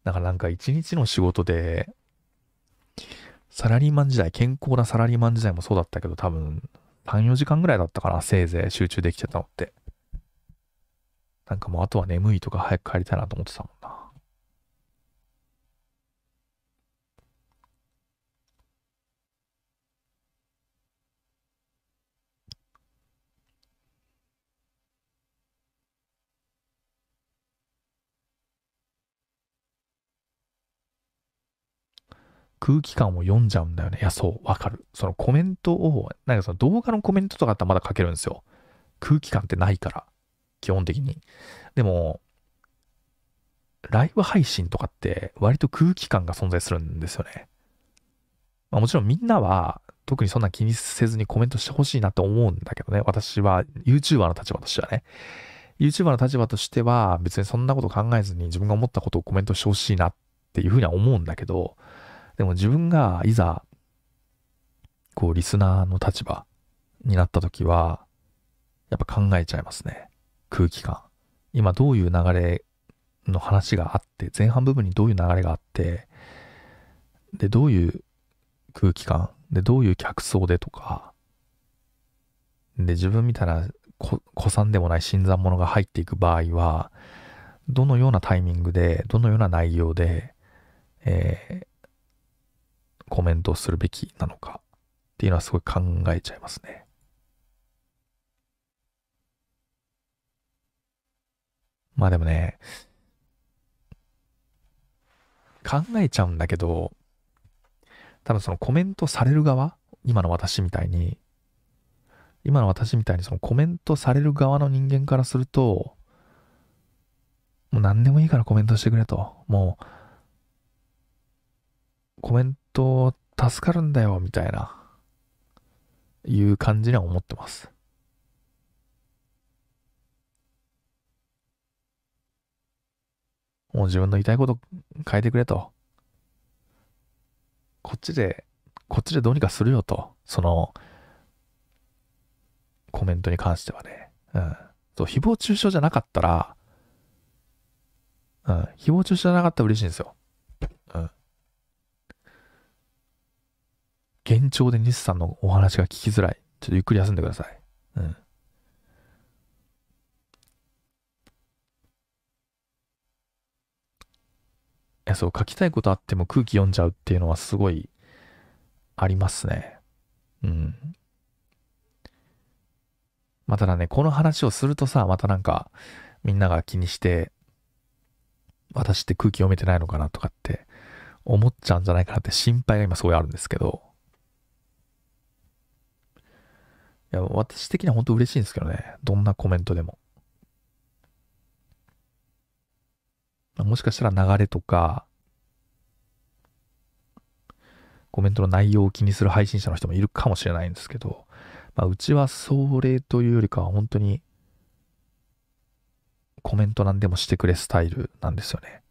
だからなんか一日の仕事でサラリーマン時代、健康なサラリーマン時代もそうだったけど、多分、3、4時間ぐらいだったかな、せいぜい集中できてたのって。なんかもう、あとは眠いとか早く帰りたいなと思ってたもんな。空気感を読んじゃうんだよね。いや、そう、わかる。そのコメントを、なんかその動画のコメントとかだったらまだ書けるんですよ。空気感ってないから、基本的に。でも、ライブ配信とかって割と空気感が存在するんですよね。まあ、もちろんみんなは特にそんな気にせずにコメントしてほしいなと思うんだけどね。私は YouTuber の立場としてはね。YouTuber の立場としては別にそんなこと考えずに自分が思ったことをコメントしてほしいなっていうふうには思うんだけど、でも自分がいざ、こう、リスナーの立場になった時は、やっぱ考えちゃいますね。空気感。今どういう流れの話があって、前半部分にどういう流れがあって、で、どういう空気感、で、どういう客層でとか、で、自分みたいな子さんでもない新参者が入っていく場合は、どのようなタイミングで、どのような内容で、えコメントするべきなのかっていうのはすごい考えちゃいますね。まあでもね、考えちゃうんだけど、多分そのコメントされる側、今の私みたいに、今の私みたいにそのコメントされる側の人間からすると、もう何でもいいからコメントしてくれと。もう、コメント、と助かるんだよ、みたいな、いう感じには思ってます。もう自分の言いたいこと変えてくれと。こっちで、こっちでどうにかするよと。その、コメントに関してはね。うん。そう、誹謗中傷じゃなかったら、うん。誹謗中傷じゃなかったら嬉しいんですよ。幻聴で西さんのお話が聞きづらい。ちょっとゆっくり休んでください。うん。え、そう、書きたいことあっても空気読んじゃうっていうのはすごいありますね。うん。まあ、ただね、この話をするとさ、またなんか、みんなが気にして、私って空気読めてないのかなとかって思っちゃうんじゃないかなって心配が今すごいあるんですけど、いや、私的には本当嬉しいんですけどね。どんなコメントでも。もしかしたら流れとか、コメントの内容を気にする配信者の人もいるかもしれないんですけど、まあ、うちはそれというよりかは本当にコメントなんでもしてくれスタイルなんですよね。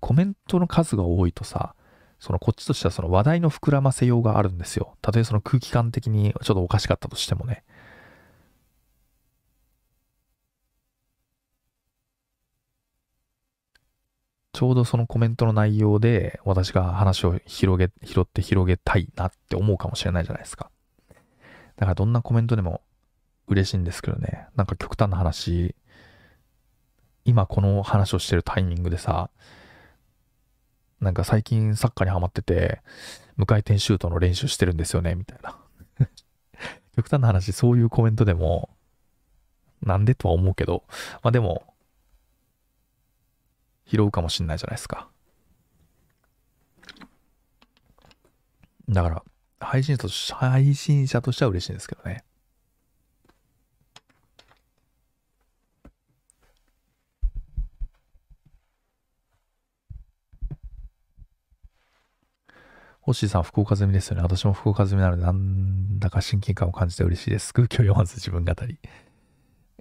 コメントの数が多いとさ、そのこっちとしてはその話題の膨らませようがあるんですよ。たとえその空気感的にちょっとおかしかったとしてもね。ちょうどそのコメントの内容で私が話を広げ、拾って広げたいなって思うかもしれないじゃないですか。だからどんなコメントでも嬉しいんですけどね。なんか極端な話、今この話をしてるタイミングでさ、なんか最近サッカーにハマってて、無回転シュートの練習してるんですよね、みたいな。*laughs* 極端な話、そういうコメントでも、なんでとは思うけど、まあでも、拾うかもしんないじゃないですか。だから、配信者と配信者としては嬉しいんですけどね。星さん、福岡済みですよね。私も福岡住みなので、なんだか親近感を感じて嬉しいです。空気を読まず自分語り。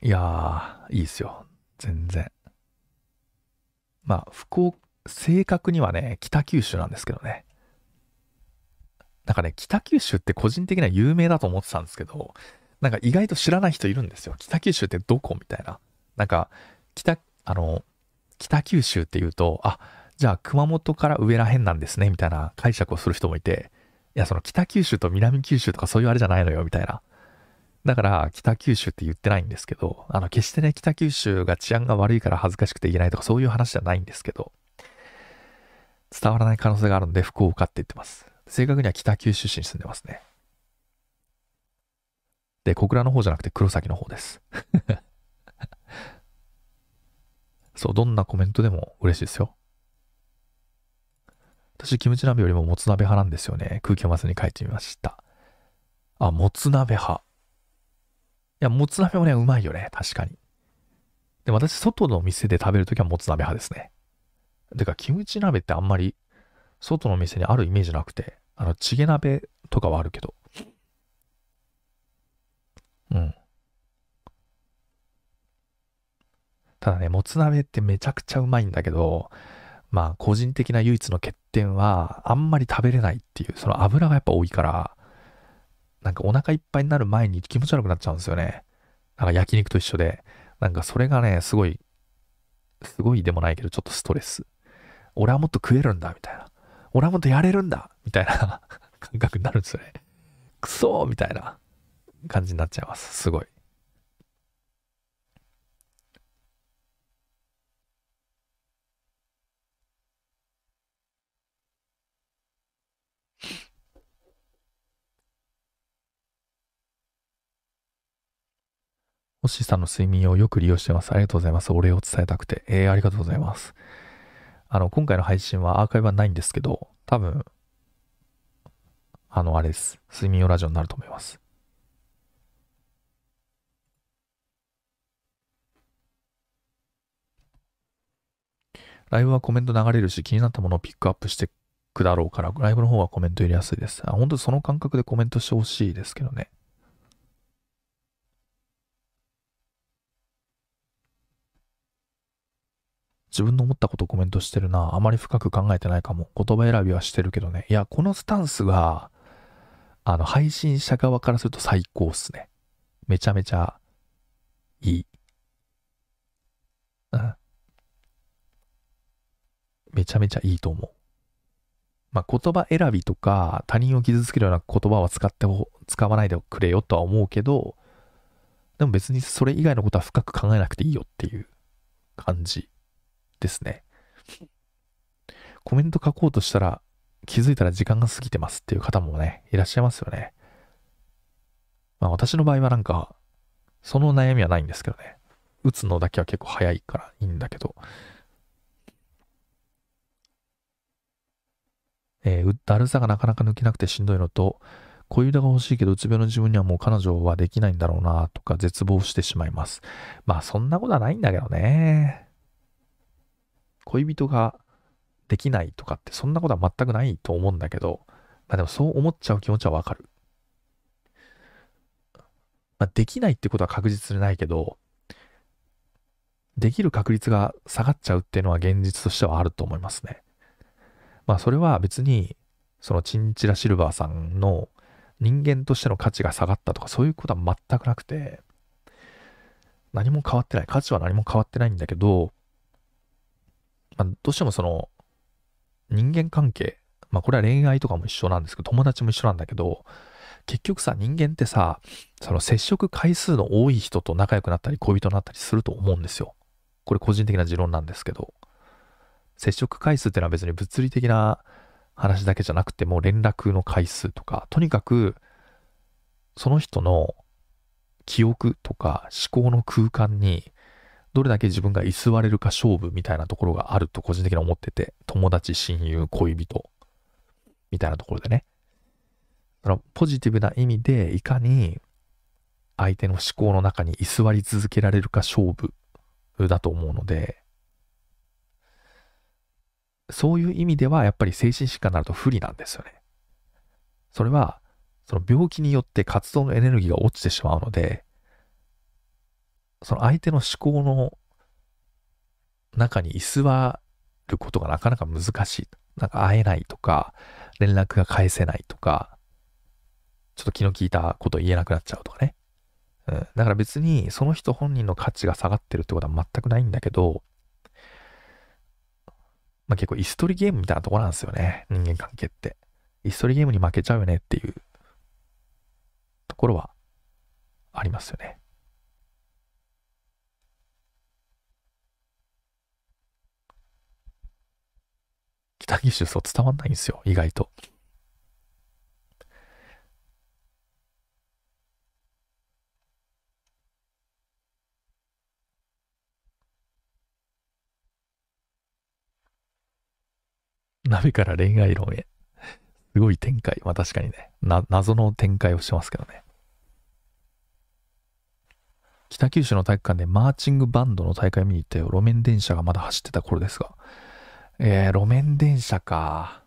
いやー、いいっすよ。全然。まあ、福岡、正確にはね、北九州なんですけどね。なんかね、北九州って個人的には有名だと思ってたんですけど、なんか意外と知らない人いるんですよ。北九州ってどこみたいな。なんか、北、あの、北九州って言うと、あ、じゃあ熊本から上らへんなんですね、みたいな解釈をする人もいて、いや、その北九州と南九州とかそういうあれじゃないのよ、みたいな。だから、北九州って言ってないんですけど、あの、決してね、北九州が治安が悪いから恥ずかしくて言えないとかそういう話じゃないんですけど、伝わらない可能性があるんで、福岡って言ってます。正確には北九州市に住んでますね。で、小倉の方じゃなくて黒崎の方です。*laughs* そう、どんなコメントでも嬉しいですよ。私、キムチ鍋よりももつ鍋派なんですよね。空気読まずに書いてみました。あ、もつ鍋派。いや、もつ鍋もね、うまいよね。確かに。でも私、外の店で食べるときはもつ鍋派ですね。てか、キムチ鍋ってあんまり、外の店にあるイメージなくて、あの、チゲ鍋とかはあるけど。うん。ただね、もつ鍋ってめちゃくちゃうまいんだけど、まあ個人的な唯一の欠点はあんまり食べれないっていうその油がやっぱ多いからなんかお腹いっぱいになる前に気持ち悪くなっちゃうんですよねなんか焼肉と一緒でなんかそれがねすごいすごいでもないけどちょっとストレス俺はもっと食えるんだみたいな俺はもっとやれるんだみたいな *laughs* 感覚になるんですよねくそみたいな感じになっちゃいますすごい星さんの睡眠をよく利用してます。ありがとうございます。お礼を伝えたくて。えー、ありがとうございます。あの、今回の配信はアーカイブはないんですけど、多分、あの、あれです。睡眠用ラジオになると思います。ライブはコメント流れるし、気になったものをピックアップしてくだろうから、ライブの方はコメント入れやすいです。あ、本当その感覚でコメントしてほしいですけどね。自分の思ったことコメントしてるな。あまり深く考えてないかも。言葉選びはしてるけどね。いや、このスタンスが、あの、配信者側からすると最高っすね。めちゃめちゃ、いい。うん。めちゃめちゃいいと思う。まあ、言葉選びとか、他人を傷つけるような言葉は使っても、使わないでくれよとは思うけど、でも別にそれ以外のことは深く考えなくていいよっていう感じ。ですね。コメント書こうとしたら、気づいたら時間が過ぎてますっていう方もね、いらっしゃいますよね。まあ私の場合はなんか、その悩みはないんですけどね。打つのだけは結構早いからいいんだけど。えー、だるさがなかなか抜けなくてしんどいのと、恋人が欲しいけど、うつ病の自分にはもう彼女はできないんだろうなとか絶望してしまいます。まあそんなことはないんだけどね。恋人ができないとかってそんなことは全くないと思うんだけど、まあでもそう思っちゃう気持ちはわかる。まあ、できないってことは確実にないけど、できる確率が下がっちゃうっていうのは現実としてはあると思いますね。まあそれは別に、そのチンチラシルバーさんの人間としての価値が下がったとかそういうことは全くなくて、何も変わってない。価値は何も変わってないんだけど、まあ、どうしてもその、人間関係、まあ、これは恋愛とかも一緒なんですけど、友達も一緒なんだけど、結局さ、人間ってさ、その接触回数の多い人と仲良くなったり、恋人になったりすると思うんですよ。これ個人的な持論なんですけど。接触回数ってのは別に物理的な話だけじゃなくて、もう連絡の回数とか、とにかく、その人の記憶とか思考の空間にどれだけ自分が居座れるか勝負みたいなところがあると個人的に思ってて、友達、親友、恋人、みたいなところでね。そのポジティブな意味で、いかに相手の思考の中に居座り続けられるか勝負だと思うので、そういう意味ではやっぱり精神疾患になると不利なんですよね。それは、その病気によって活動のエネルギーが落ちてしまうので、その相手の思考の中に居座ることがなかなか難しい。なんか会えないとか、連絡が返せないとか、ちょっと気の利いたこと言えなくなっちゃうとかね。うん、だから別にその人本人の価値が下がってるってことは全くないんだけど、まあ、結構椅子取りゲームみたいなとこなんですよね。人間関係って。椅子取りゲームに負けちゃうよねっていうところはありますよね。北九州そう伝わんないんですよ、意外と。鍋から恋愛論へ。すごい展開。まあ確かにね。な、謎の展開をしてますけどね。北九州の体育館でマーチングバンドの大会見に行ったよ。路面電車がまだ走ってた頃ですが。えー、路面電車か。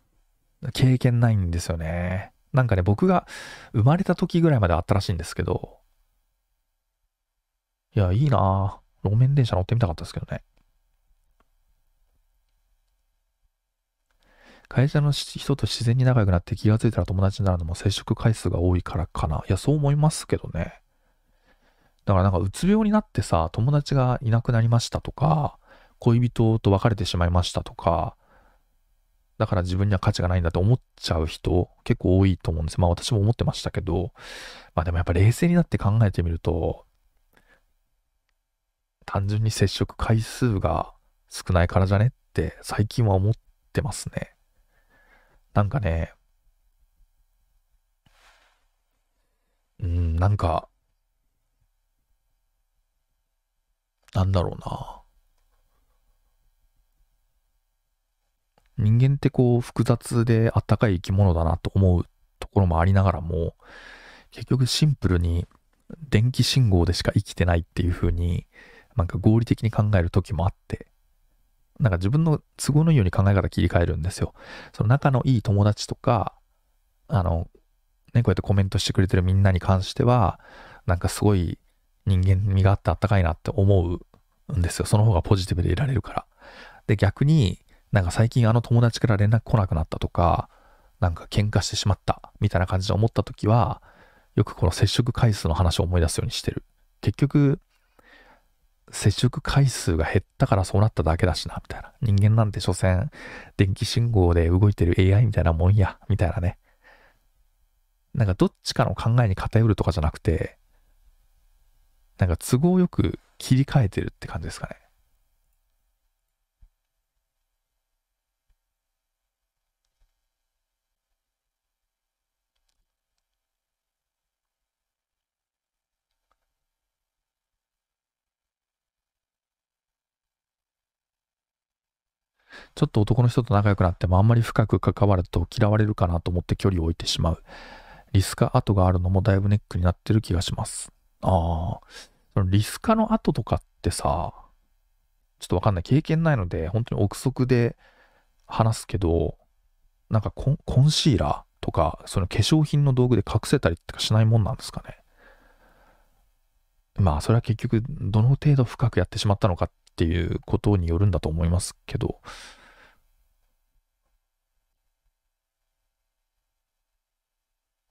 経験ないんですよね。なんかね、僕が生まれた時ぐらいまであったらしいんですけど。いや、いいな路面電車乗ってみたかったですけどね。会社の人と自然に仲良くなって気がついたら友達になるのも接触回数が多いからかな。いや、そう思いますけどね。だからなんかうつ病になってさ、友達がいなくなりましたとか、恋人と別れてしまいましたとか、だから自分には価値がないんだって思っちゃう人結構多いと思うんです。まあ私も思ってましたけど、まあでもやっぱ冷静になって考えてみると、単純に接触回数が少ないからじゃねって最近は思ってますね。なんかね、うん、なんか、なんだろうな。人間ってこう複雑であったかい生き物だなと思うところもありながらも結局シンプルに電気信号でしか生きてないっていう風になんか合理的に考える時もあってなんか自分の都合のいいように考え方切り替えるんですよその仲のいい友達とかあのねこうやってコメントしてくれてるみんなに関してはなんかすごい人間味があってあったかいなって思うんですよその方がポジティブでいられるからで逆になんか最近あの友達から連絡来なくなったとか、なんか喧嘩してしまったみたいな感じで思った時は、よくこの接触回数の話を思い出すようにしてる。結局、接触回数が減ったからそうなっただけだしな、みたいな。人間なんて所詮、電気信号で動いてる AI みたいなもんや、みたいなね。なんかどっちかの考えに偏るとかじゃなくて、なんか都合よく切り替えてるって感じですかね。ちょっと男の人と仲良くなってもあんまり深く関わると嫌われるかなと思って距離を置いてしまう。リス化跡があるのもだいぶネックになってる気がします。ああ、そのリス化の跡とかってさ、ちょっとわかんない。経験ないので、本当に憶測で話すけど、なんかコンシーラーとか、その化粧品の道具で隠せたりとかしないもんなんですかね。まあ、それは結局、どの程度深くやってしまったのかっていうことによるんだと思いますけど、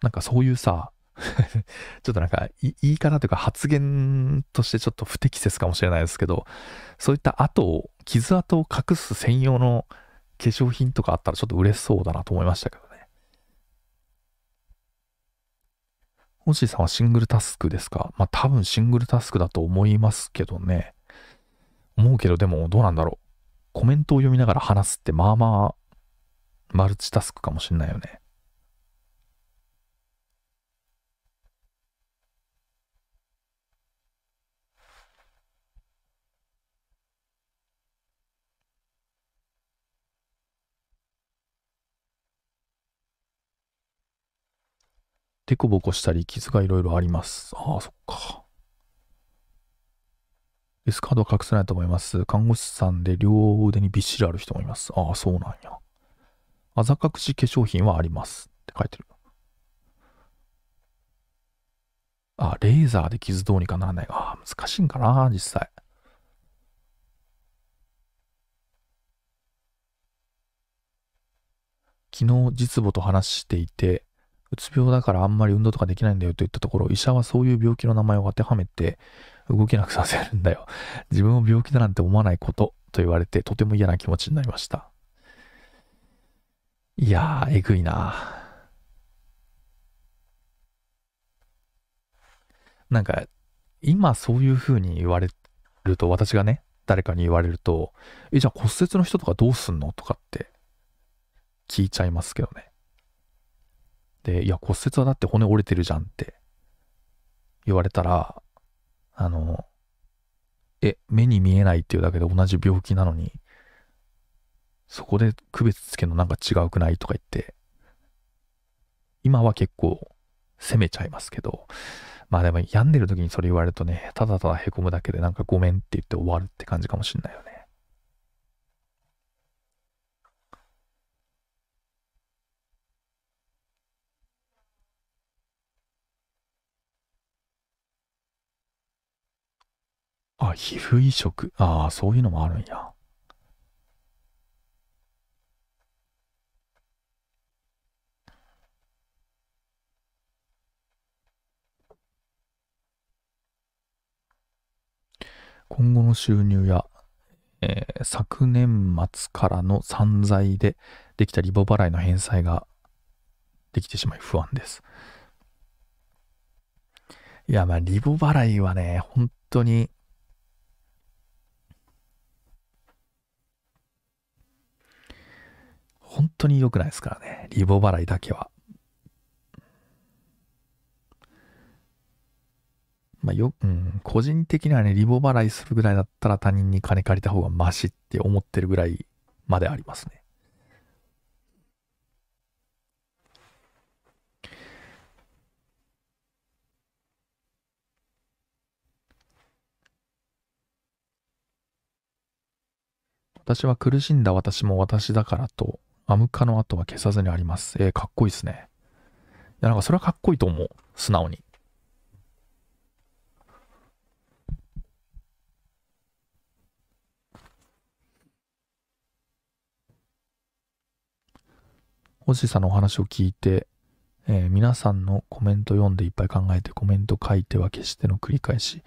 なんかそういうさ、*laughs* ちょっとなんか言い方というか発言としてちょっと不適切かもしれないですけど、そういった跡を、傷跡を隠す専用の化粧品とかあったらちょっと嬉しそうだなと思いましたけどね。星ッさんはシングルタスクですかまあ多分シングルタスクだと思いますけどね。思うけどでもどうなんだろう。コメントを読みながら話すってまあまあマルチタスクかもしんないよね。デコしたり、傷がいろいろあります。ああ、そっか。S カードは隠せないと思います。看護師さんで両腕にびっしりある人もいます。ああ、そうなんや。あざ隠し化粧品はあります。って書いてる。あ、レーザーで傷どうにかならない。ああ、難しいんかな、実際。昨日実母と話していて、うつ病だからあんまり運動とかできないんだよといったところ、医者はそういう病気の名前を当てはめて、動けなくさせるんだよ。*laughs* 自分を病気だなんて思わないことと言われて、とても嫌な気持ちになりました。いやー、えぐいななんか、今そういうふうに言われると、私がね、誰かに言われると、え、じゃあ骨折の人とかどうすんのとかって聞いちゃいますけどね。で、いや、骨折はだって骨折れてるじゃんって言われたら、あの、え、目に見えないっていうだけで同じ病気なのに、そこで区別つけるのなんか違うくないとか言って、今は結構責めちゃいますけど、まあでも病んでる時にそれ言われるとね、ただただ凹むだけでなんかごめんって言って終わるって感じかもしんないよね。あ、皮膚移植。ああ、そういうのもあるんや。今後の収入や、えー、昨年末からの散財でできたリボ払いの返済ができてしまい不安です。いや、まあ、リボ払いはね、本当に当に良くないですからね。リボ払いだけは。まあ、よ、うん、個人的にはね、リボ払いするぐらいだったら他人に金借りた方がマシって思ってるぐらいまでありますね。私は苦しんだ私も私だからとアムカの跡は消さずにあります。えー、かっこいいですね。いや、なんかそれはかっこいいと思う。素直に。星さんのお話を聞いて、えー、皆さんのコメント読んでいっぱい考えてコメント書いては決しての繰り返し、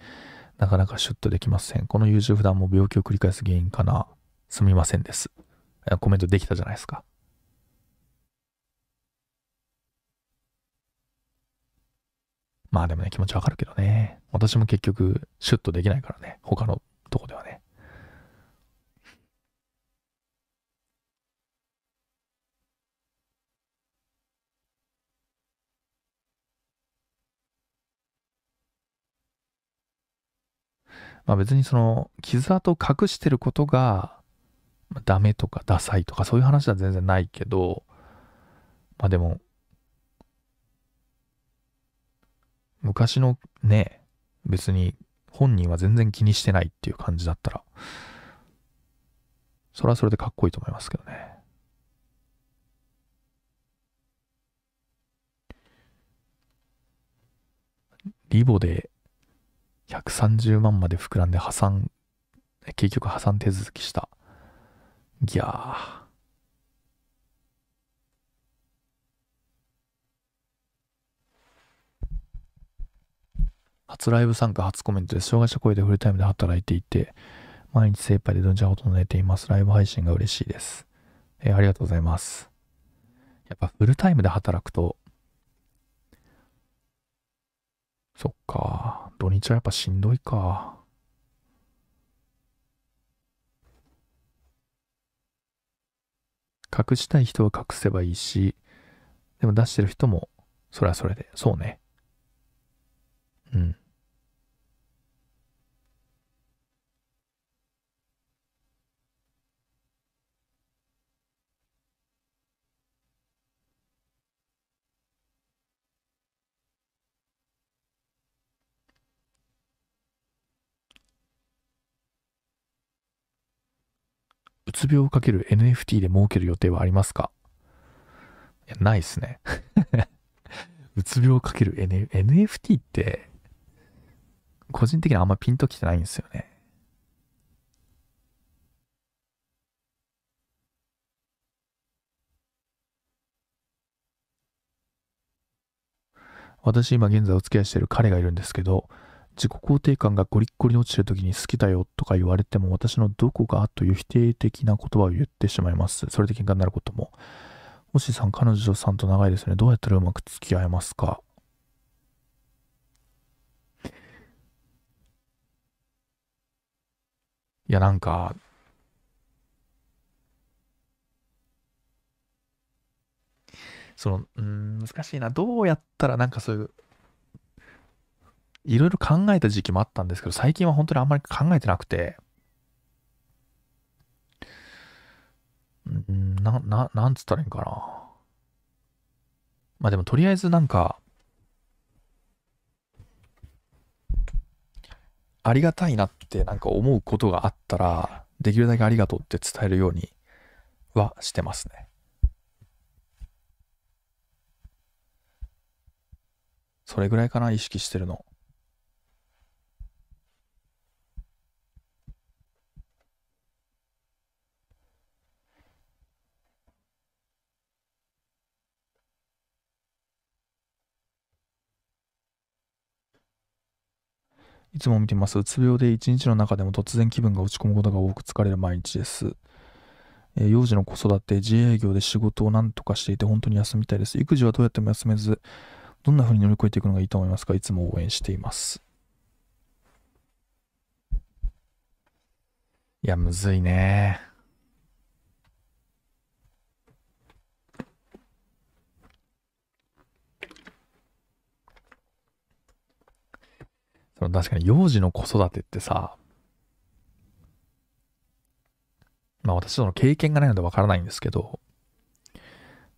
なかなかシュッとできません。この優柔不断も病気を繰り返す原因かな。すみませんです。コメントできたじゃないですか。まあでもね、気持ちわかるけどね。私も結局、シュッとできないからね。他のとこではね。まあ別にその、傷跡隠してることが、ダメとかダサいとかそういう話は全然ないけど、まあでも、昔のね、別に本人は全然気にしてないっていう感じだったら、それはそれでかっこいいと思いますけどね。リボで130万まで膨らんで破産、結局破産手続きした。ギャー。初ライブ参加、初コメントです。障害者声でフルタイムで働いていて、毎日精一杯でどんちゃんほとど寝ています。ライブ配信が嬉しいです。えー、ありがとうございます。やっぱフルタイムで働くと、そっか、土日はやっぱしんどいか。隠したい人は隠せばいいし、でも出してる人も、それはそれで、そうね。うつ病をかける NFT で儲ける予定はありますかいや、ないっすね。*laughs* うつ病をかける N NFT って、個人的にはあんまピンときてないんですよね。私今現在お付き合いしている彼がいるんですけど、自己肯定感がゴリッゴリ落ちてる時に好きだよとか言われても私のどこがという否定的な言葉を言ってしまいます。それで喧嘩になることも。もしさん、彼女さんと長いですね。どうやったらうまく付き合えますかいや、なんか、その、うん、難しいな。どうやったらなんかそういういろいろ考えた時期もあったんですけど、最近は本当にあんまり考えてなくて、んな、な、なんつったらいいんかな。まあでもとりあえずなんか、ありがたいなってなんか思うことがあったら、できるだけありがとうって伝えるようにはしてますね。それぐらいかな、意識してるの。いつも見てます。うつ病で一日の中でも突然気分が落ち込むことが多く疲れる毎日です。えー、幼児の子育て、自営業で仕事を何とかしていて本当に休みたいです。育児はどうやっても休めず、どんな風に乗り越えていくのがいいと思いますかいつも応援しています。いや、むずいね。その確かに幼児の子育てってさ、まあ私との経験がないのでわからないんですけど、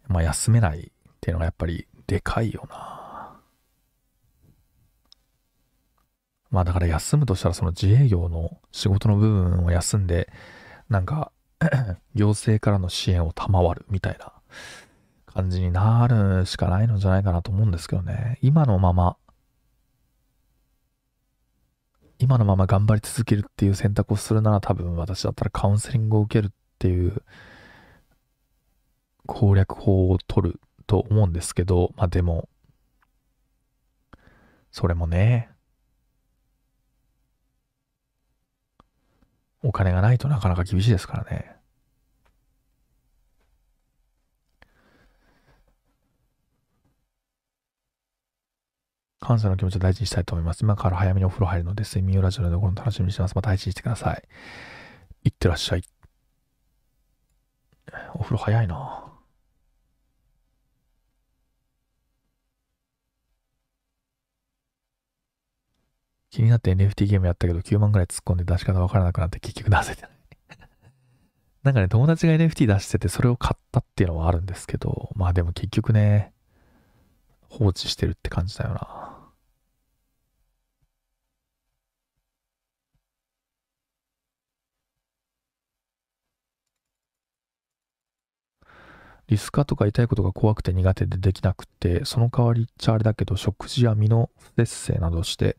まあ休めないっていうのがやっぱりでかいよな。まあだから休むとしたらその自営業の仕事の部分を休んで、なんか *clears throat* 行政からの支援を賜るみたいな感じになるしかないのじゃないかなと思うんですけどね。今のまま今のまま頑張り続けるっていう選択をするなら多分私だったらカウンセリングを受けるっていう攻略法を取ると思うんですけど、まあでも、それもね、お金がないとなかなか厳しいですからね。感謝の気持ちを大事にしたいと思います。今から早めにお風呂入るので、睡眠用ラジオのこの楽しみにしてます。また配信してください。いってらっしゃい。お風呂早いな気になって NFT ゲームやったけど9万ぐらい突っ込んで出し方わからなくなって結局出せてないなんかね、友達が NFT 出しててそれを買ったっていうのはあるんですけど、まあでも結局ね、放置してるって感じだよな。リス科とか痛いことが怖くて苦手でできなくて、その代わりっちゃあれだけど、食事や身の不節制などして、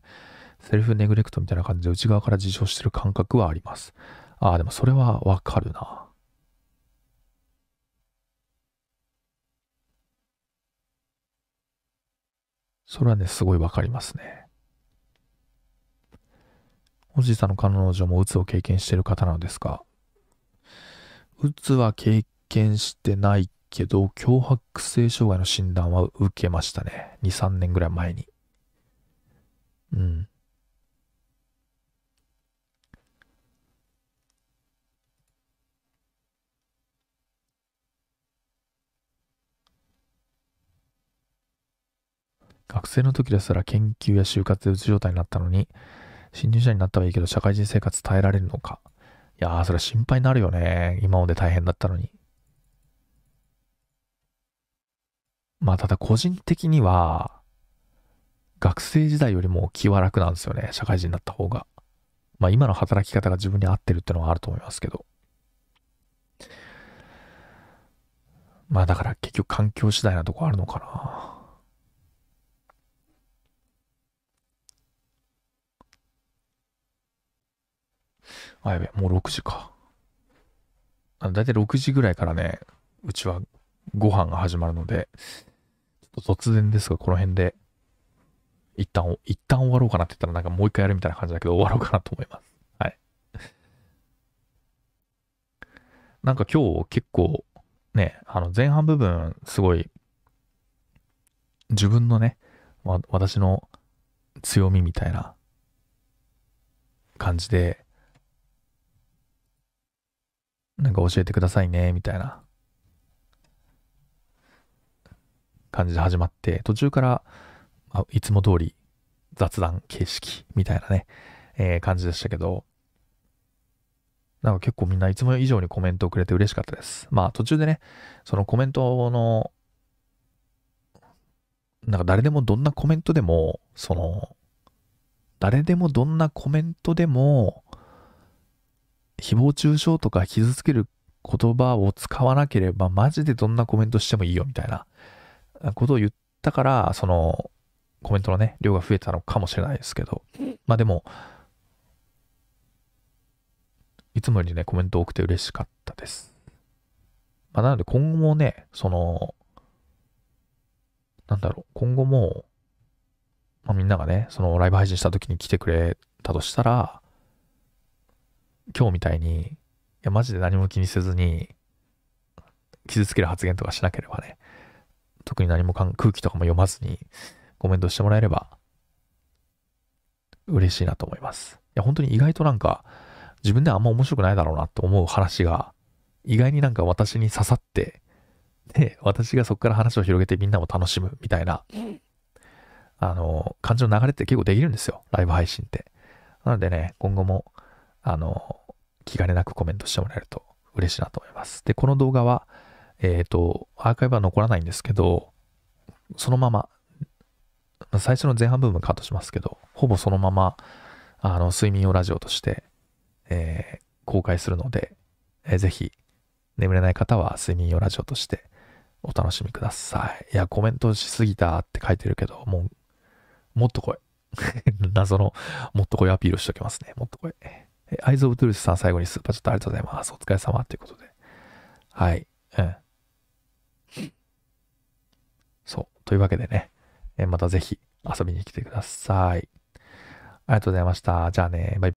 セルフネグレクトみたいな感じで内側から自傷してる感覚はあります。ああ、でもそれはわかるな。それはね、すごいわかりますね。おじいさんの彼女もうつを経験してる方なのですかうつは経験してないけど、強迫性障害の診断は受けましたね。2、3年ぐらい前に。うん。学生の時ですら研究や就活でうつ状態になったのに、新入社になったはいいけど社会人生活耐えられるのか。いやー、それは心配になるよね。今まで大変だったのに。まあ、ただ個人的には、学生時代よりも気は楽なんですよね。社会人になった方が。まあ、今の働き方が自分に合ってるってのはあると思いますけど。まあ、だから結局環境次第なとこあるのかな。あ、やべ、もう6時か。あだいたい6時ぐらいからね、うちはご飯が始まるので、ちょっと突然ですが、この辺で、一旦、一旦終わろうかなって言ったらなんかもう一回やるみたいな感じだけど、終わろうかなと思います。はい。なんか今日結構、ね、あの前半部分、すごい、自分のね、わ、私の強みみたいな感じで、なんか教えてくださいね、みたいな感じで始まって、途中から、あ、いつも通り雑談形式みたいなね、えー、感じでしたけど、なんか結構みんないつも以上にコメントをくれて嬉しかったです。まあ途中でね、そのコメントの、なんか誰でもどんなコメントでも、その、誰でもどんなコメントでも、誹謗中傷とか傷つける言葉を使わなければマジでどんなコメントしてもいいよみたいなことを言ったからそのコメントのね量が増えたのかもしれないですけどまあでもいつもよりねコメント多くて嬉しかったです、まあ、なので今後もねそのなんだろう今後も、まあ、みんながねそのライブ配信した時に来てくれたとしたら今日みたいに、いや、マジで何も気にせずに、傷つける発言とかしなければね、特に何もかん空気とかも読まずにコメントしてもらえれば、嬉しいなと思います。いや、本当に意外となんか、自分ではあんま面白くないだろうなと思う話が、意外になんか私に刺さって、で、私がそこから話を広げてみんなも楽しむみたいな、あの、感じの流れって結構できるんですよ。ライブ配信って。なのでね、今後もあの、気兼ねなくコメントしてもらえると嬉しいなと思います。で、この動画は、えっ、ー、と、アーカイブは残らないんですけど、そのまま、最初の前半部分カットしますけど、ほぼそのまま、あの、睡眠用ラジオとして、えー、公開するので、えー、ぜひ、眠れない方は睡眠用ラジオとしてお楽しみください。いや、コメントしすぎたって書いてるけど、もう、もっと来い。*laughs* 謎の、もっと来いアピールしときますね。もっと来い。えアイズ・オブ・トゥルスさん、最後にスーパーちょっとありがとうございます。お疲れ様ということで。はい。うん。そう。というわけでね、えまたぜひ遊びに来てください。ありがとうございました。じゃあね、バイバイ。